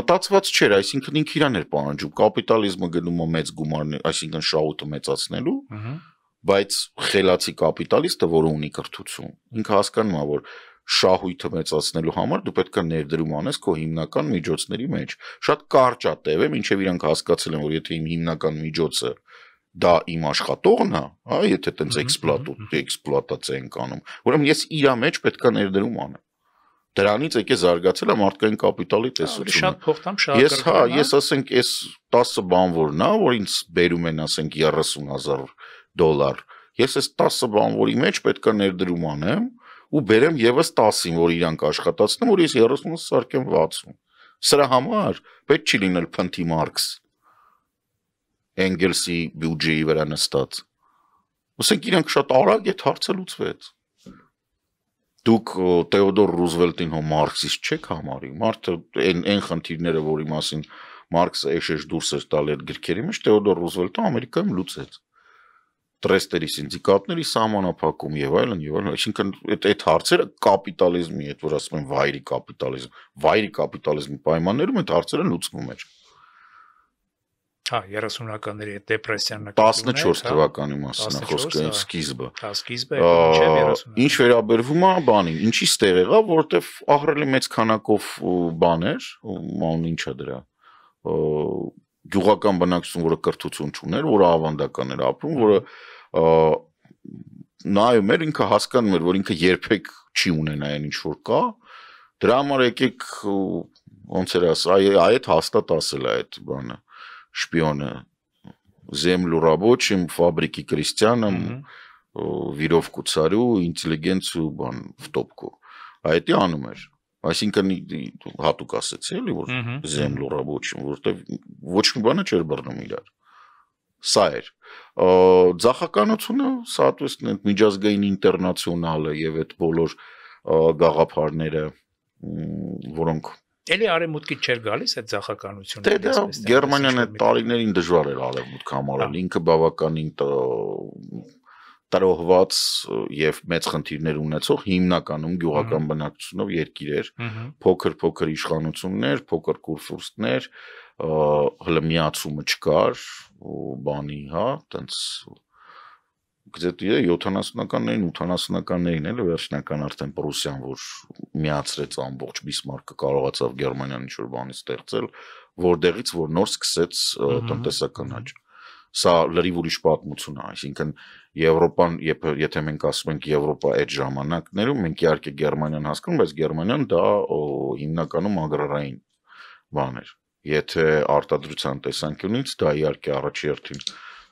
մտածված չէր, այսինքն ինքն իրան էր պահանջում կապիտալիզմը գնում է մեծ գումարն, այսինքն շահութը մեծացնելու, բայց խելացի կապիտալիստը, որը ունի կրթություն, ինքը հասկանում է, որ շահույթը մեծացնելու համար դու պետք է ներդրում անես քո հիմնական միջոցների մեջ։ Շատ կարճ է տևը, ինչեւ իրանք հասկացել են, որ եթե իմ հիմնական միջոցը դա իմ աշխատողն է, հա, եթե տենց էքսպլուատացիա ենք անում, ուրեմն ես իրա մեջ պետք է ներդրում անեմ դրանից եկե զարգացել է մարդկային կապիտալի տեսությունը։ Շատ փոխտամ շատ Ես հա, ես ասենք, այս 10 բան որն է, որ ինձ բերում են ասենք 30000 դոլար։ Ես այս 10 բանվորի մեջ պետք է ներդրում անեմ, ու բերեմ եւս 10-ին, որ իրանք աշխատացնեմ, որ ես 30-ը սարքեմ 60։ Սրա համար պետք չի լինել փնթի մարքս։ Էնգելսի բյուջեի վրա նստած։ Ոսենք իրանք շատ արագ այդ հարցը լուծվեց։ Դուք Թեոդոր Ռուզվելտին հո մարքսիստ չեք համարի։ Մարդը այն այն խնդիրները, որի մասին Մարքսը էշեշ դուրս էր տալի այդ գրքերի մեջ, Թեոդոր Ռուզվելտը Ամերիկայում լուծեց տրեստերի սինդիկատների սահմանափակում եւ այլն եւ այլն, այսինքն այդ այդ հարցերը կապիտալիզմի, այդ որ ասում են վայրի կապիտալիզմ, վայրի կապիտալիզմի պայմաններում այդ հարցերը լուծվում էր։ Հա 30-ականների այդ դեպրեսիան նկատի 14 թվականի մասին խոսքը հա։ սկիզբը։ Հա սկիզբը մինչև 30-ականները։ Ինչ վերաբերվում է բանին, ինչի ստեղ եղա, որովհետև ահրելի մեծ քանակով բաներ, մանուն ինչա դրա գյուղական բնակչություն, որը կրթություն չուներ, որը ավանդական էր ապրում, որը նայում էր ինքը հասկանում էր, որ ինքը երբեք չի ունենա այն ինչ որ կա։ Դրա համար եկեք ոնց էր ասա, այդ հաստատ ասել է այդ բանը, շպիոնը землю рабочим, фабрики крестьянам, виров куцарю, интеллигенцию, բան, в топку։ Այդի անում էր։ Այսինքն հատուկ ասեցի էլի որ զեմլորա ոչ, որտեվ ոչ մի բանը չէր բռնում իրար։ Սա էր։ Ձախականությունը, սատուստն այդ միջազգային ինտերնացիոնալը եւ այդ բոլոր գաղափարները, որոնք Էլի արևմուտքի չէր գալիս այդ ցախականությունը։ Դե դա Գերմանիան այդ տարիներին դժվար էր արևմուտքը համարել։ հա։ Ինքը բավականին տրոհված եւ մեծ խնդիրներ ունեցող հիմնականում գյուղական բնակչությունով երկիրեր, փոքր-փոքր իշխանություններ, փոքր կուրսուրստներ, հլը միացումը չկար, բանի, հա, տենց գծետի 70-ականներին, 80-ականներին էլ վերջնական արդեն Պրուսիան, որ միացրեց ամբողջ Բիսմարկը կարողացավ Գերմանիան ինչ-որ բանի ստեղծել, որտեղից որ նոր սկսեց տնտեսական աճ։ Սա լրիվ ուրիշ պատմություն է, այսինքն Եվրոպան, եթե մենք ասում ենք Եվրոպա այդ ժամանակներում, մենք իհարկե Գերմանիան հասկանում, բայց Գերմանիան դա հիմնականում ագրարային բան էր։ Եթե արտադրության տեսանկյունից դա իհարկե առաջի հերթին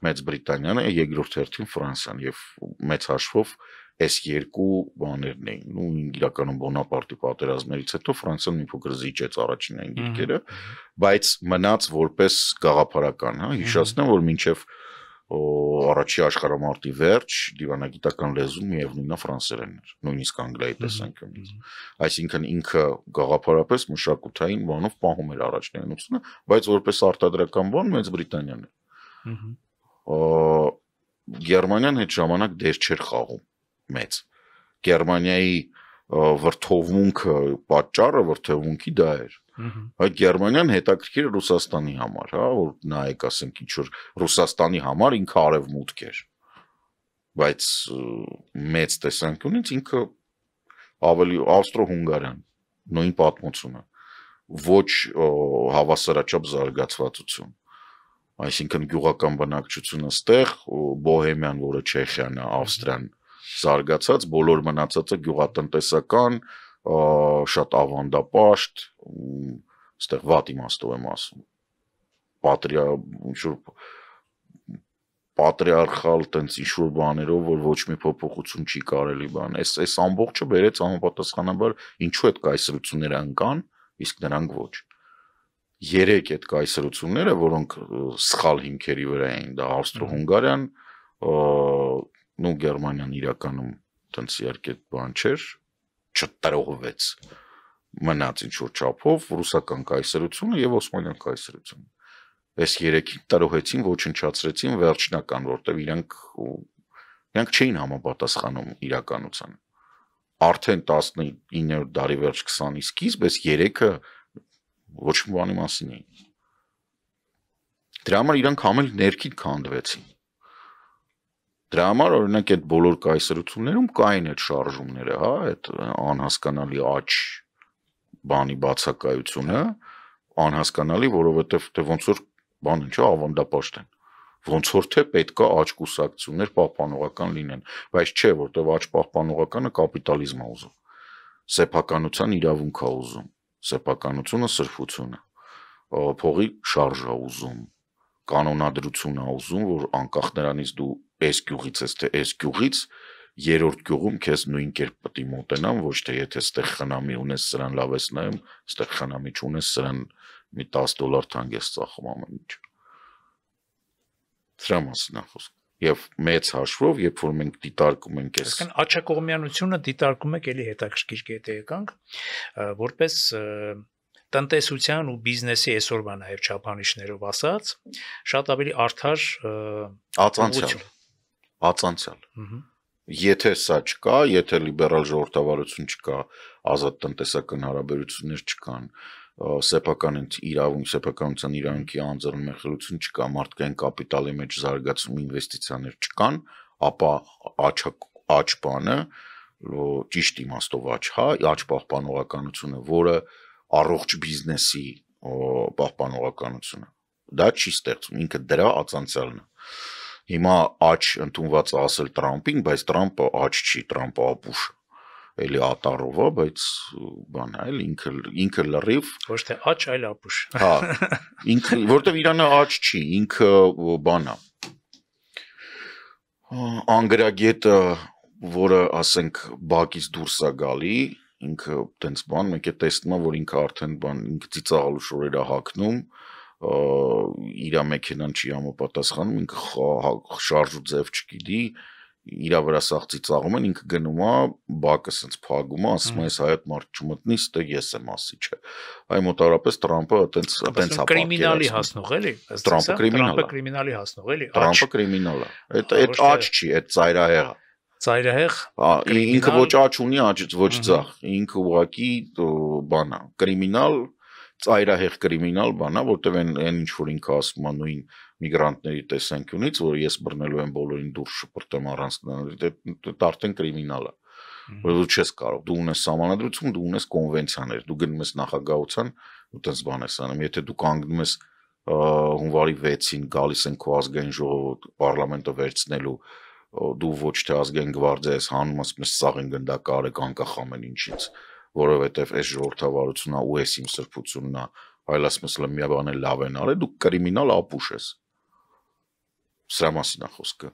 Մեծ Բրիտանիան է, երկրորդ հերթին Ֆրանսիան եւ մեծ հաշվով այս երկու բաներն էին։ Ու իրականում Բոնապարտի պատերազմներից հետո Ֆրանսիան մի փոքր զիջեց առաջին այն գիրքերը, բայց մնաց որպես գաղափարական, հա, հիշացնեմ, որ մինչև 19 առաջի աշխարհամարտի վերջ դիվանագիտական լեզուն միևնույնն է ֆրանսերենն էր, նույնիսկ անգլիայի տեսանկյունից։ Այսինքն ինքը գաղափարապես մշակութային բանով պահում էր առաջնայինությունը, բայց որպես արտադրական բան Մեծ Բրիտանիան էր։ Ահա Գերմանիան այդ ժամանակ դեր չէր խաղում մեծ։ Գերմանիայի վրթովմունքը պատճառը վրթովմունքի դա էր Այդ Գերմանիան հետաքրքիր է Ռուսաստանի համար, հա, որ նայեք, ասենք, ինչ որ Ռուսաստանի համար ինքը արևմուտք էր։ Բայց մեծ տեսանկյունից ինքը ավելի ավստրո-հունգարյան նույն պատմությունը ոչ հավասարաչափ զարգացվածություն այսինքն գյուղական բնակչությունը ստեղ բոհեմյան, որը Չեխիան է, Ավստրիան զարգացած, բոլոր մնացածը գյուղատնտեսական, շատ ավանդապաշտ, ու այստեղ վատ իմաստով եմ ասում պատրիա ինչ որ պատրիարխալ տենց ինչ որ բաներով, որ ոչ մի փոփոխություն չի կարելի բան։ Այս այս ամբողջը բերեց համապատասխանաբար ինչու այդ կայսրությունները ընկան, իսկ նրանք ոչ։ Երեք այդ կայսրությունները, որոնք սխալ հիմքերի վրա էին, դա Ավստրո-Հունգարիան, նո Գերմանիան իրականում տենց իհարկե բան չէր, չտրողվեց։ չտ մնաց ինչ որ չափով ռուսական կայսրությունը եւ օսմանյան կայսրությունը այս երեքին տարողեցին, ոչնչացրեցին վերջնական, որտեղ իրանք իրանք չէին համապատասխանում իրականությանը։ Արդեն 19-րդ դարի վերջ 20-ի սկիզբ էս երեքը ոչ մի բանի մասին էին։ Դրա համար իրանք համել ներքին քանդվեցին։ Դրա համար օրինակ այդ բոլոր կայսրություններում կային այդ շարժումները, հա, այդ անհասկանալի աճ բանի բացակայությունը անհասկանալի, որովհետև թե ոնց որ բան ինչա ավանդապաշտ են ոնց որ թե պետքա աճ կուսակցություններ պահպանողական լինեն, բայց չէ, որտեվ աճ պահպանողականը կապիտալիզմն է ուզում։ Սեփականության իրավունք է ուզում։ Սեփականությունը սրբությունը։ Փողի շարժ է ուզում։ Կանոնադրություն է ուզում, որ անկախ նրանից դու այս գյուղից ես թե այս գյուղից, երրորդ գյուղում քեզ նույն կերպ պետք է մոտենան, ոչ թե եթե ստեղ խնամի ունես սրան լավ ես նայում, ստեղ խնամի չունես սրան մի 10 դոլար թանկ ես ծախում ամեն ինչ։ Սրա մասն է խոսքը։ Եվ մեծ հաշվով, երբ որ մենք դիտարկում ենք այս Այսինքն աչակողմյանությունը դիտարկում եք էլի հետաքրքիր կետը եկանք, որպես տնտեսության ու բիզնեսի այսօրվա նաև չափանիշներով ասած, շատ ավելի արդար ածանցյալ ածանցյալ։ Ահա Եթե սա չկա, եթե լիբերալ ժողովրդավարություն չկա, ազատ տնտեսական հարաբերություններ չկան, սեփական իրավունք, սեփականության իրավունքի անձեռն մեղրելություն չկա, մարդկային կապիտալի մեջ զարգացում ինվեստիցիաներ չկան, ապա աչ աչ բանը ճիշտ իմաստով աչ հա, աչ պահպանողականությունը, որը առողջ բիզնեսի պահպանողականությունը դա չի ստեղծում, ինքը դրա ածանցյալն է։ Հիմա աչ ընդունված ասել Տрамպին, բայց Տрамպը աչ չի, Տрамպը ապուշ էլի ատարովա, բայց բան է, ինքը ինքը լրիվ ոչ թե աչ, այլ ապուշ։ Հա։ Ինքը որտեվ Իրանը աչ չի, ինքը բան է։ Անգրագետը, որը ասենք բակից դուրս է գալի, ինքը տենց բան, մենք է տեսնում, որ ինքը արդեն բան, ինքը ծիծաղալու շորերը հակնում, իր մեքենան չի համապատասխանում, ինքը հա, շարժու ձև չգիտի, իր վրա սաղցի ծաղում են, ինքը գնում է, բակը սենց փակում է, ասում է, այս հայտ մարդ չմտնի, ստե ես եմ ասի, չէ։ Այ մոտավորապես Թրամփը այտենց այտենց հապա կրիմինալի հասնող էլի։ Թրամփը կրիմինալ է։ Թրամփը կրիմինալի հասնող էլի։ Թրամփը կրիմինալ է։ Այդ այդ աճ չի, այդ ծայրահեղ է ծայրահեղ ինքը ոչ աչ ունի, ոչ ձախ, ինքը ուղակի բան է, կրիմինալ ծայրահեղ կրիմինալ բան է, որտեվ այն այն ինչ որ ինքը ասում է նույն միգրանտների տեսանկյունից, որ ես բռնելու եմ բոլորին դուրս շպրտեմ առանց դե, դե, դա արդեն կրիմինալ է որ դու չես կարող դու ունես համանadrություն դու ունես կոնվենցիաներ դու գնում ես նախագահության ու տես բան ես անում եթե դու կանգնում ես հունվարի 6-ին գալիս են քո ազգային ժողովը պարլամենտը վերցնելու դու ոչ թե ազգային գվարդիա ես հանում ասում ես սաղ են գնդակար եք անկախ ամեն ինչից որովհետև այս ժողովրդավարությունն է ու այս իմ սրբությունն է, այլ ասմսլը մի բան է լավ են արել, դու կրիմինալ ապուշ ես։ Սրա մասին է խոսքը։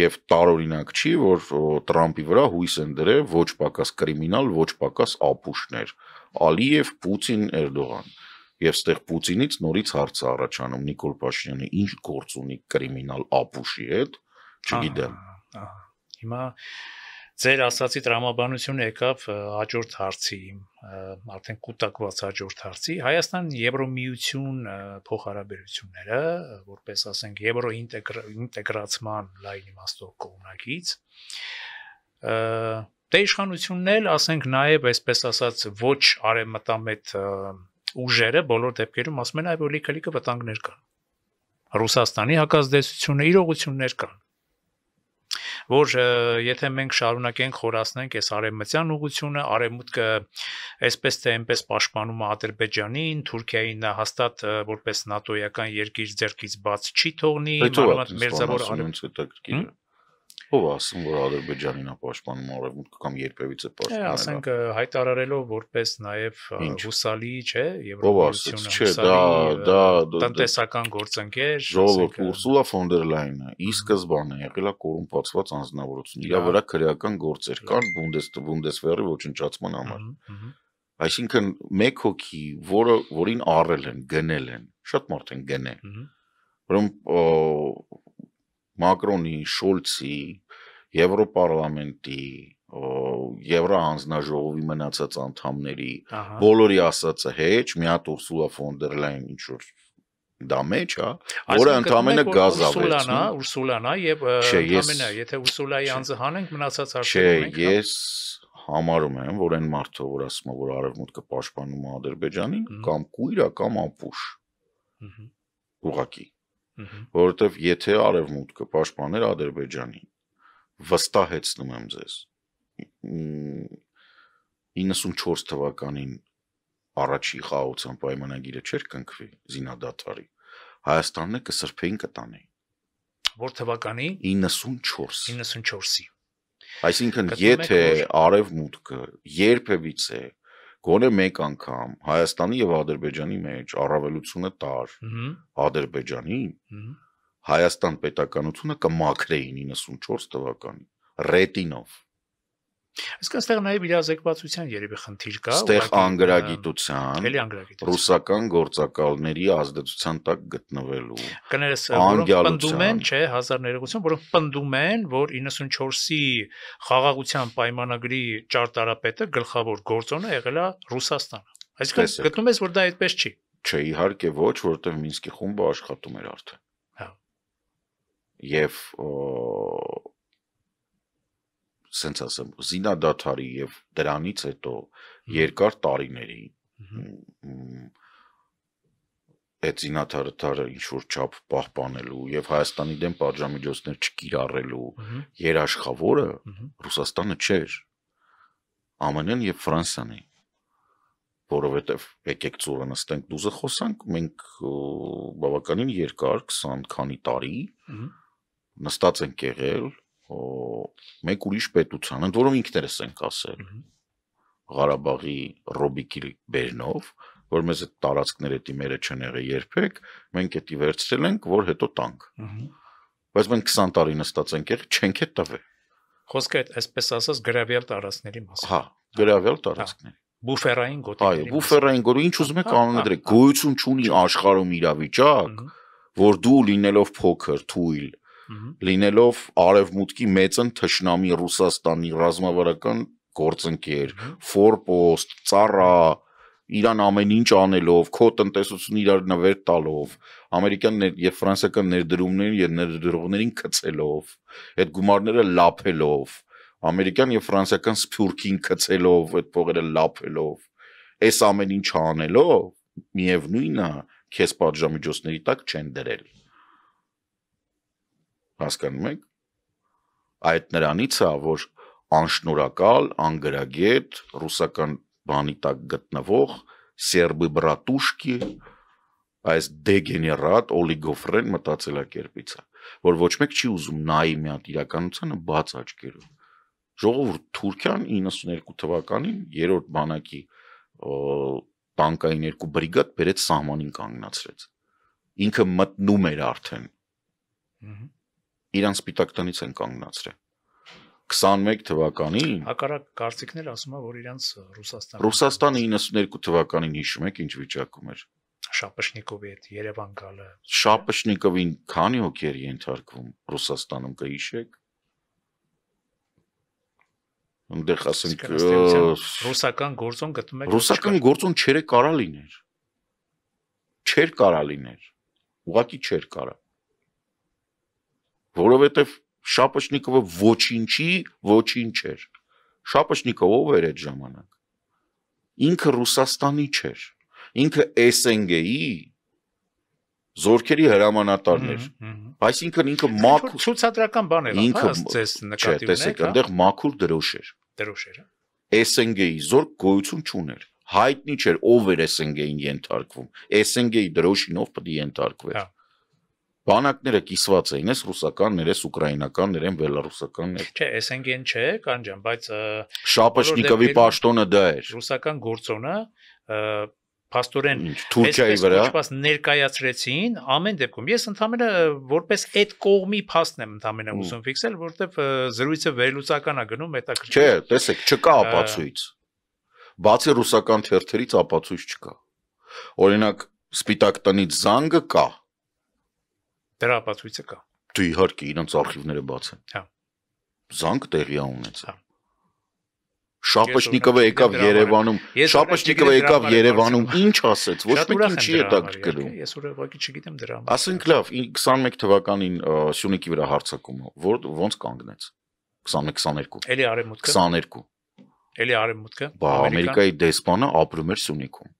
Եվ տարօրինակ չի, որ Թրամփի վրա հույս են դրել ոչ պակաս կրիմինալ, ոչ պակաս ապուշներ։ Ալիև, Պուտին, Էրդողան։ Եվ ստեղ Պուտինից նորից հարց առաջանում Նիկոլ Փաշինյանը ինչ գործ ունի կրիմինալ ապուշի հետ, չգիտեմ։ Ահա։ Հիմա Ձեր ասացի տրամաբանությունը եկավ հաջորդ հարցի, արդեն կուտակված հաջորդ հարցի, Հայաստան Եվրոմիություն փոխհարաբերությունները, որպես ասենք Եվրո ինտեգրացման լայն իմաստով կողմնակից, դե իշխանությունն էլ ասենք նաև այսպես ասած ոչ արևմտամետ ուժերը բոլոր դեպքերում ասում են այ որ լիքը լիքը վտանգներ կան։ Ռուսաստանի հակազդեցությունը իրողություններ կան որ եթե մենք շարունակենք խորացնենք այս արևմտյան ուղությունը, արևմուտքը այսպես թե այնպես պաշտպանում է Ադրբեջանին, Թուրքիային նա հաստատ որպես ՆԱՏՕ-յական երկիր ձեռքից բաց չի թողնի, մարմնը մերձավոր արևմուտքը Ո՞վ ասում, որ Ադրբեջանին է պաշտպանում արևմուտքը կամ երբևից է պաշտպանել։ Է, ասենք հայտարարելով որպես նաև հուսալի, չէ, Եվրոպայությունը։ Չէ, դա դա տնտեսական գործընկեր։ Ժողովուրդ Ուրսուլա ֆոն դեր Լայնը ի սկզբանե եղել է կորումպացված անձնավորություն։ Իր վրա քրեական գործեր կան Բունդեսվերի ոչնչացման համար։ Այսինքն մեկ հոգի, որը որին առել են, գնել են, շատ մարդ են գնել։ Ուրեմն Մակրոնի, Շոլցի, Եվրոպարլամենտի, Եվրահանձնաժողովի մնացած անդամների բոլորի ասածը հեչ, մի հատ Ուրսուլա ֆոն դեր Լայն ինչ որ դա մեջ, հա, որը ընդամենը գազա վերցնում։ Ուրսուլանա, հա։ Ուրսուլանա եւ ընդամենը, եթե Ուրսուլայի անձը հանենք մնացած հարցերն ենք։ Չէ, հա։ ես համարում եմ, որ այն մարդը, որ ասում է, որ արևմուտքը պաշտպանում է Ադրբեջանին, կամ կույր է, կամ ապուշ։ Ուղղակի։ Որովհետև եթե արևմուտքը պաշտպաներ Ադրբեջանին, վստահեցնում եմ ձեզ 94 թվականին առաջի խաղացան պայմանագիրը չէր կնքվի զինադատարի Հայաստանն է կսրբեին կտանի որ թվականի 94 94-ի այսինքն եթե արևմուտքը երբևիցե գոնե մեկ անգամ Հայաստանի եւ Ադրբեջանի մեջ առավելությունը տար Ադրբեջանին Հայաստան պետականությունը կմաքրեին 94 թվականին ռետինով Իսկ այստեղ նաև իրազեկվածության երևի խնդիր կա։ Այստեղ անգրագիտության, ռուսական գործակալների ազդեցության տակ գտնվելու։ Կներես, որոնք պնդում են, չէ, հազար ներողություն, որոնք պնդում են, որ 94-ի խաղաղության պայմանագրի ճարտարապետը գլխավոր գործոնը եղել է Ռուսաստանը։ Այսինքն գտնում ես, որ դա այդպես չի։ Չէ, իհարկե ոչ, որովհետև Մինսկի խումբը աշխատում էր արդեն։ Հա։ Եվ սենց ասեմ, զինադադարի եւ դրանից հետո երկար տարիների այդ զինաթարթարը ինչ որ չափ պահպանելու եւ Հայաստանի դեմ պատժամիջոցներ չկիրառելու երաշխավորը Ռուսաստանը չէր ԱՄՆ-ն եւ Ֆրանսիան էին որովհետև եկեք ծուրը նստենք դուզը խոսանք, մենք բավականին երկար 20 քանի տարի նստած ենք եղել մեկ ուրիշ պետության, ընդ որում ինքներս ենք ասել Ղարաբաղի Ռոբիկի բերնով, որ մեզ այդ տարածքները դիմերը չեն եղել երբեք, մենք էտի վերցրել ենք, որ հետո տանք։ Բայց մենք 20 տարի նստած ենք եղել, չենք է տվել։ Խոսքը այդ այսպես ասած գրավյալ տարածքների մասին։ Հա, գրավյալ տարածքներ։ հա, Բուֆերային գոտիների։ Այո, բուֆերային գորը ինչ ուզում եք անունը դրեք։ Գոյություն չունի աշխարհում իրավիճակ, որ դու լինելով փոքր, թույլ, լինելով արևմուտքի մեծն թշնամի Ռուսաստանի ռազմավարական գործընկեր, ֆորպոստ, ծառա, Իրան ամեն ինչ անելով, քո տնտեսությունը իրար նվեր տալով, ամերիկյան եւ ֆրանսիական ներդրումներին եւ ներդրողներին կծելով, այդ գումարները լափելով, ամերիկյան եւ ֆրանսիական սփյուռքին կծելով, այդ փողերը լափելով, այս ամեն ինչ անելով, միևնույնն է, քեզ պատժամիջոցների տակ չեն դրել հասկանում եք այդ նրանից է որ անշնորհակալ անգրագետ ռուսական բանի տակ գտնվող սերբի բրատուշկի այս դեգեներատ օլիգոֆրեն մտածելակերպից է որ ոչ մեկ չի ուզում նայի մի հատ իրականությանը բաց աչքերով ժողովուրդ Թուրքիան 92 թվականին երրորդ բանակի տանկային երկու բրիգադ բերեց սահմանին կանգնացրեց ինքը մտնում էր արդեն իրան սպիտակ տնից են կանգնացրել 21 թվականին հակառակ կարծիքներ ասում են որ իրանց Ռուսաստանը Ռուսաստանը 92 թվականին հիշում եք ինչ վիճակում էր Շապաշնիկովի հետ Երևան գալը Շապաշնիկովին քանի հոգի էր ենթարկվում Ռուսաստանում կհիշեք այնտեղ ասենք ռուսական գործոն գտնում եք ռուսական գործոն չէր կարա լիներ չէր կարա լիներ ուղղակի չէր կարա որովհետև Շապաշնիկովը ոչինչի ոչինչ էր։ Շապաշնիկովը ով էր այդ ժամանակ։ Ինքը Ռուսաստանի չէր։ Ինքը SNG-ի զորքերի հրամանատարն էր։ Այսինքն ինքը մաքուր ցուցադրական բան էր, հա, ցես նկատի ունեք։ Չէ, տեսեք, հա? այնտեղ մաքուր դրոշ էր։ Դրոշ էր։ SNG-ի հա։ զորք գոյություն չուներ։ Հայտնի չէր ով էր SNG-ին ենթարկվում։ SNG-ի դրոշին ով պետք է ենթարկվեր։ Հա բանակները կիսված էին, էս ռուսականներ, էս ուկրաինականներ, են բելարուսականներ։ Չէ, SNG-ն չէ, կանջան, բայց Շապաշնիկովի պաշտոնը դա էր։ Ռուսական գործոնը Պաստորեն Թուրքիայի վրա ինչպես ներկայացրեցին ամեն դեպքում ես ընդամենը որպես այդ կողմի փաստն եմ ընդամենը ուզում ֆիքսել որովհետև զրույցը վերլուծական է գնում հետաքրքիր Չէ տեսեք չկա ապացույց բացի ռուսական թերթերից ապացույց չկա օրինակ սպիտակ տնից զանգը կա Դրա ապացույցը կա։ Դու իհարկե իրենց արխիվները բաց են։ Հա։ Զանգ տեղի ունեց։ Հա։ Շապաշնիկովը եկավ Երևանում։ Շապաշնիկովը եկավ Երևանում, ինչ ասեց, ոչ մեկին չի հետաքրքրում։ Ես ուրեմն չգիտեմ դրա մասին։ Ասենք լավ, 21 թվականին Սյունիքի վրա հարցակումը, որ ոնց կանգնեց։ 21-22։ Էլի արևմուտքը։ 22։ Էլի արևմուտքը։ Բա Ամերիկայի դեսպանը ապրում էր Սյունիքում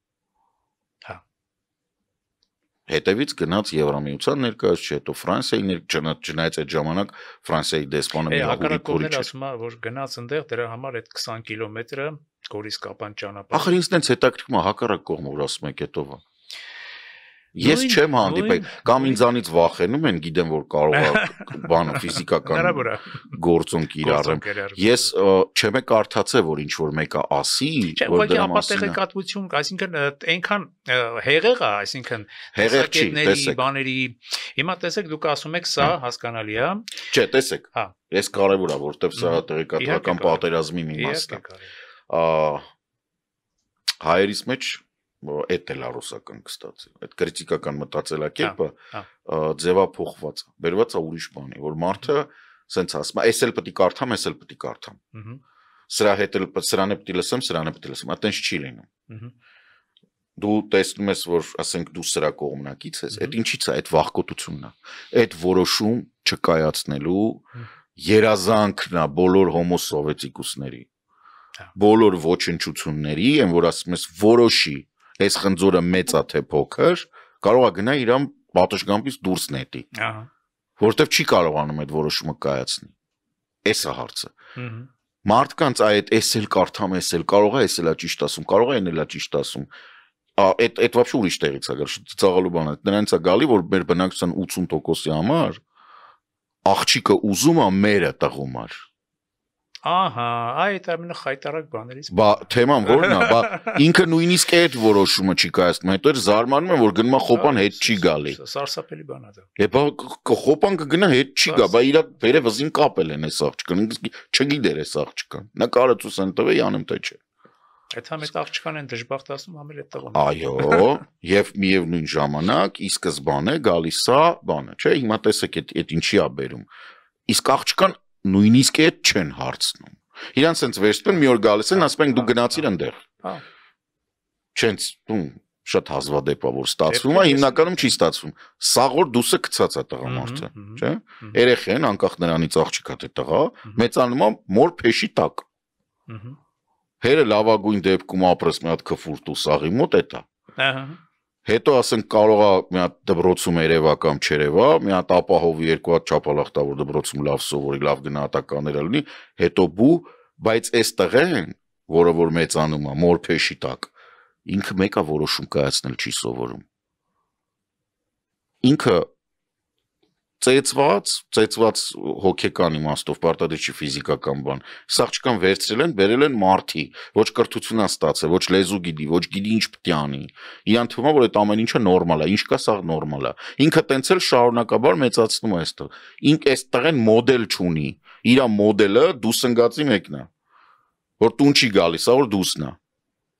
հետևից գնաց Եվրամիության ներկայացուցիչ, հետո Ֆրանսիայի ներկայացուցիչ, չնայած այդ ժամանակ Ֆրանսիայի դեսպանը մի հաղորդակցորիչ էր։ ասում է, որ գնաց այնտեղ դրա համար այդ 20 կիլոմետրը Գորիս Կապան ճանապարհը։ Ախր ինձ այնց հետաքրքրում է հակառակ կողմը, որ ասում եք հետո Ես չեմ հանդիպել կամ ինձանից վախենում են, գիտեմ որ կարող է բանը ֆիզիկական գործոնք իրարեմ։ Ես չեմ է կարդացել որ ինչ որ մեկը ասի, որ դրա մասին։ Չէ, ուղղակի ապատեղեկատվություն, այսինքն այնքան հեղեղ է, այսինքն հեղեղների բաների։ Հիմա տեսեք դուք ասում եք սա հասկանալի է։ Չէ, տեսեք։ Հա։ Ես կարևոր է, որովհետև սա տեղեկատվական պատերազմի մի մասն է։ Ա հայերից մեջ էդ է լարոսական կստացի։ Այդ քրիտիկական մտածելակերպը ձևափոխված, վերված է ուրիշ բանի, որ մարդը սենց ասում է, «Էս էլ պետք է կարդամ, էս էլ պետք է կարդամ»։ Ահա։ Սրա հետ էլ սրան է պետք է լսեմ, սրան է պետք է լսեմ, այտենց չի լինում։ Ահա դու տեսնում ես որ ասենք դու սրա կողմնակից ես այդ ինչից է այդ վախկոտությունն է այդ որոշում չկայացնելու երազանքն է բոլոր հոմո սովետիկուսների բոլոր ոչնչությունների այն որ ասում ես որոշի այս խնձորը մեծ է թե փոքր, կարող է գնա իրան պատշգամբից դուրս նետի։ Ահա։ Որտեվ չի կարողանում այդ որոշումը կայացնել։ Էս է հարցը։ Ահա մարդկանց այդ էս էլ կարդամ, էս էլ կարող է, էս էլ է ճիշտ ասում, կարող է այն էլ է ճիշտ ասում։ Այդ այդ вообще ուրիշ տեղից է գալիս, ծաղալու բան է։ Նրանց է գալի, որ մեր բնակության 80%-ի համար աղջիկը ուզում է մերը տղում է։ Ահա, այդ ամենախայտարակ բաներից։ Բա թեման ո՞րն է, բա ինքը նույնիսկ այդ որոշումը չի կայացնում, հետո էլ զարմանում են, որ գնում է խոպան հետ չի գալի։ Սարսափելի բան է դա։ Դե բա խոպան կգնա հետ չի գա, բա իրա վերևզին կապել են այս աղջկան, չգիտեր այս աղջկան։ Նա կարաց ու սենտովեի անում թե չէ։ Այդ համ այդ աղջկան են դժբախտացնում ամել այդ տղան։ Այո, եւ միևնույն ժամանակ ի սկզբանե գալիս է բանը, չէ՞, հիմա տեսեք այդ այդ ինչի է բերում։ Իսկ աղջկան նույնիսկ այդ չեն հարցնում։ Իրանց sense վերստեն մի օր գալիս են, ասում են դու գնացիր այնտեղ։ Հա։ Չենց դու շատ հազվադեպա որ ստացվում է, հիմնականում չի ստացվում։ Սաղոր դուսը գցած է տղամարդը, չէ՞։ Երեխեն անկախ նրանից աղջիկա թե տղա, մեծանում է մոր փեշի տակ։ Հերը լավագույն դեպքում ապրես մի հատ քֆուրտ ու սաղի մոտ է դա։ Ահա Հետո ասենք կարող է մի հատ դբրոցում երևա կամ չերևա, մի հատ ապահով երկու հատ չափալախտավոր դբրոցում լավ սովորի, լավ գնահատականները լինի, հետո բու, բայց այս տղեն, որը որ մեծանում է, մորփեշի տակ, ինքը մեկը որոշում կայացնել չի սովորում ինքը ծեծված, ծեծված հոգեկան իմաստով, պարտադիր չի ֆիզիկական բան։ Սաղճկան վերցրել են, բերել են մարտի, ոչ կրթություն ա ստացել, ոչ լեզու գիտի, ոչ գիտի ինչ պետք է անի։ Իրան թվում է, որ այդ ամեն ինչը նորմալ է, ինչ կա սա նորմալ է։ Ինքը տենց էլ շարունակաբար մեծացնում է այստեղ։ Ինք այստեղ են մոդել չունի։ Իրա մոդելը դուս ընկածի մեկն է։ Որ տուն չի գալիս, սա որ դուսն է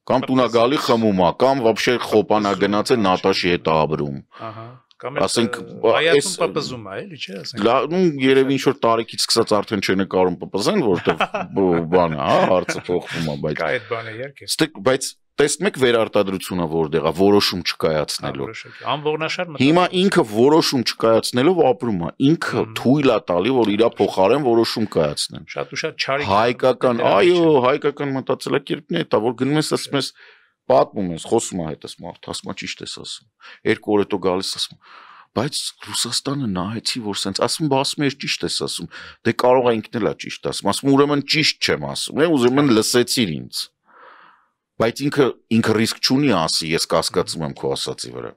կամ տունա գալի խմում է, կամ вообще խոպանա գնաց է Նատաշի հետ աբրում։ Ահա։ Կամ ասենք այս պպզում է, էլի չէ, ասենք։ Լավ, երևի ինչ որ տարիքից սկսած արդեն չեն նկարում պպզեն, որովհետև բանը, հա, հարցը փոխվում է, բայց Կա այդ բանը, իհարկե։ Ստեք, բայց տեսնում եք վերարտադրությունը որտեղ է, որոշում չկայացնելով։ Անողնաշար մտա։ Հիմա ինքը որոշում չկայացնելով ապրում է, ինքը թույլ է տալի, որ իրա փոխարեն որոշում կայացնեն։ Շատ ու շատ չարի։ Հայկական, այո, հայկական մտածելակերպն է, դա որ գնում ես ասում ես պատմում ես, խոսում է հետս մարդ, ասում է ճիշտ ես ասում։ Երկու օր հետո գալիս ասում բայց Ռուսաստանը նահեցի, որ սենց ասում, բա ասում ես ճիշտ ես ասում։ Դե կարող է ինքն էլա ճիշտ ասում։ Ասում ուրեմն ճիշտ չեմ ասում, է ուրեմն լսեցիր ինձ։ Բայց ինքը ինքը ռիսկ չունի ասի, ես կասկածում եմ քո ասածի վրա։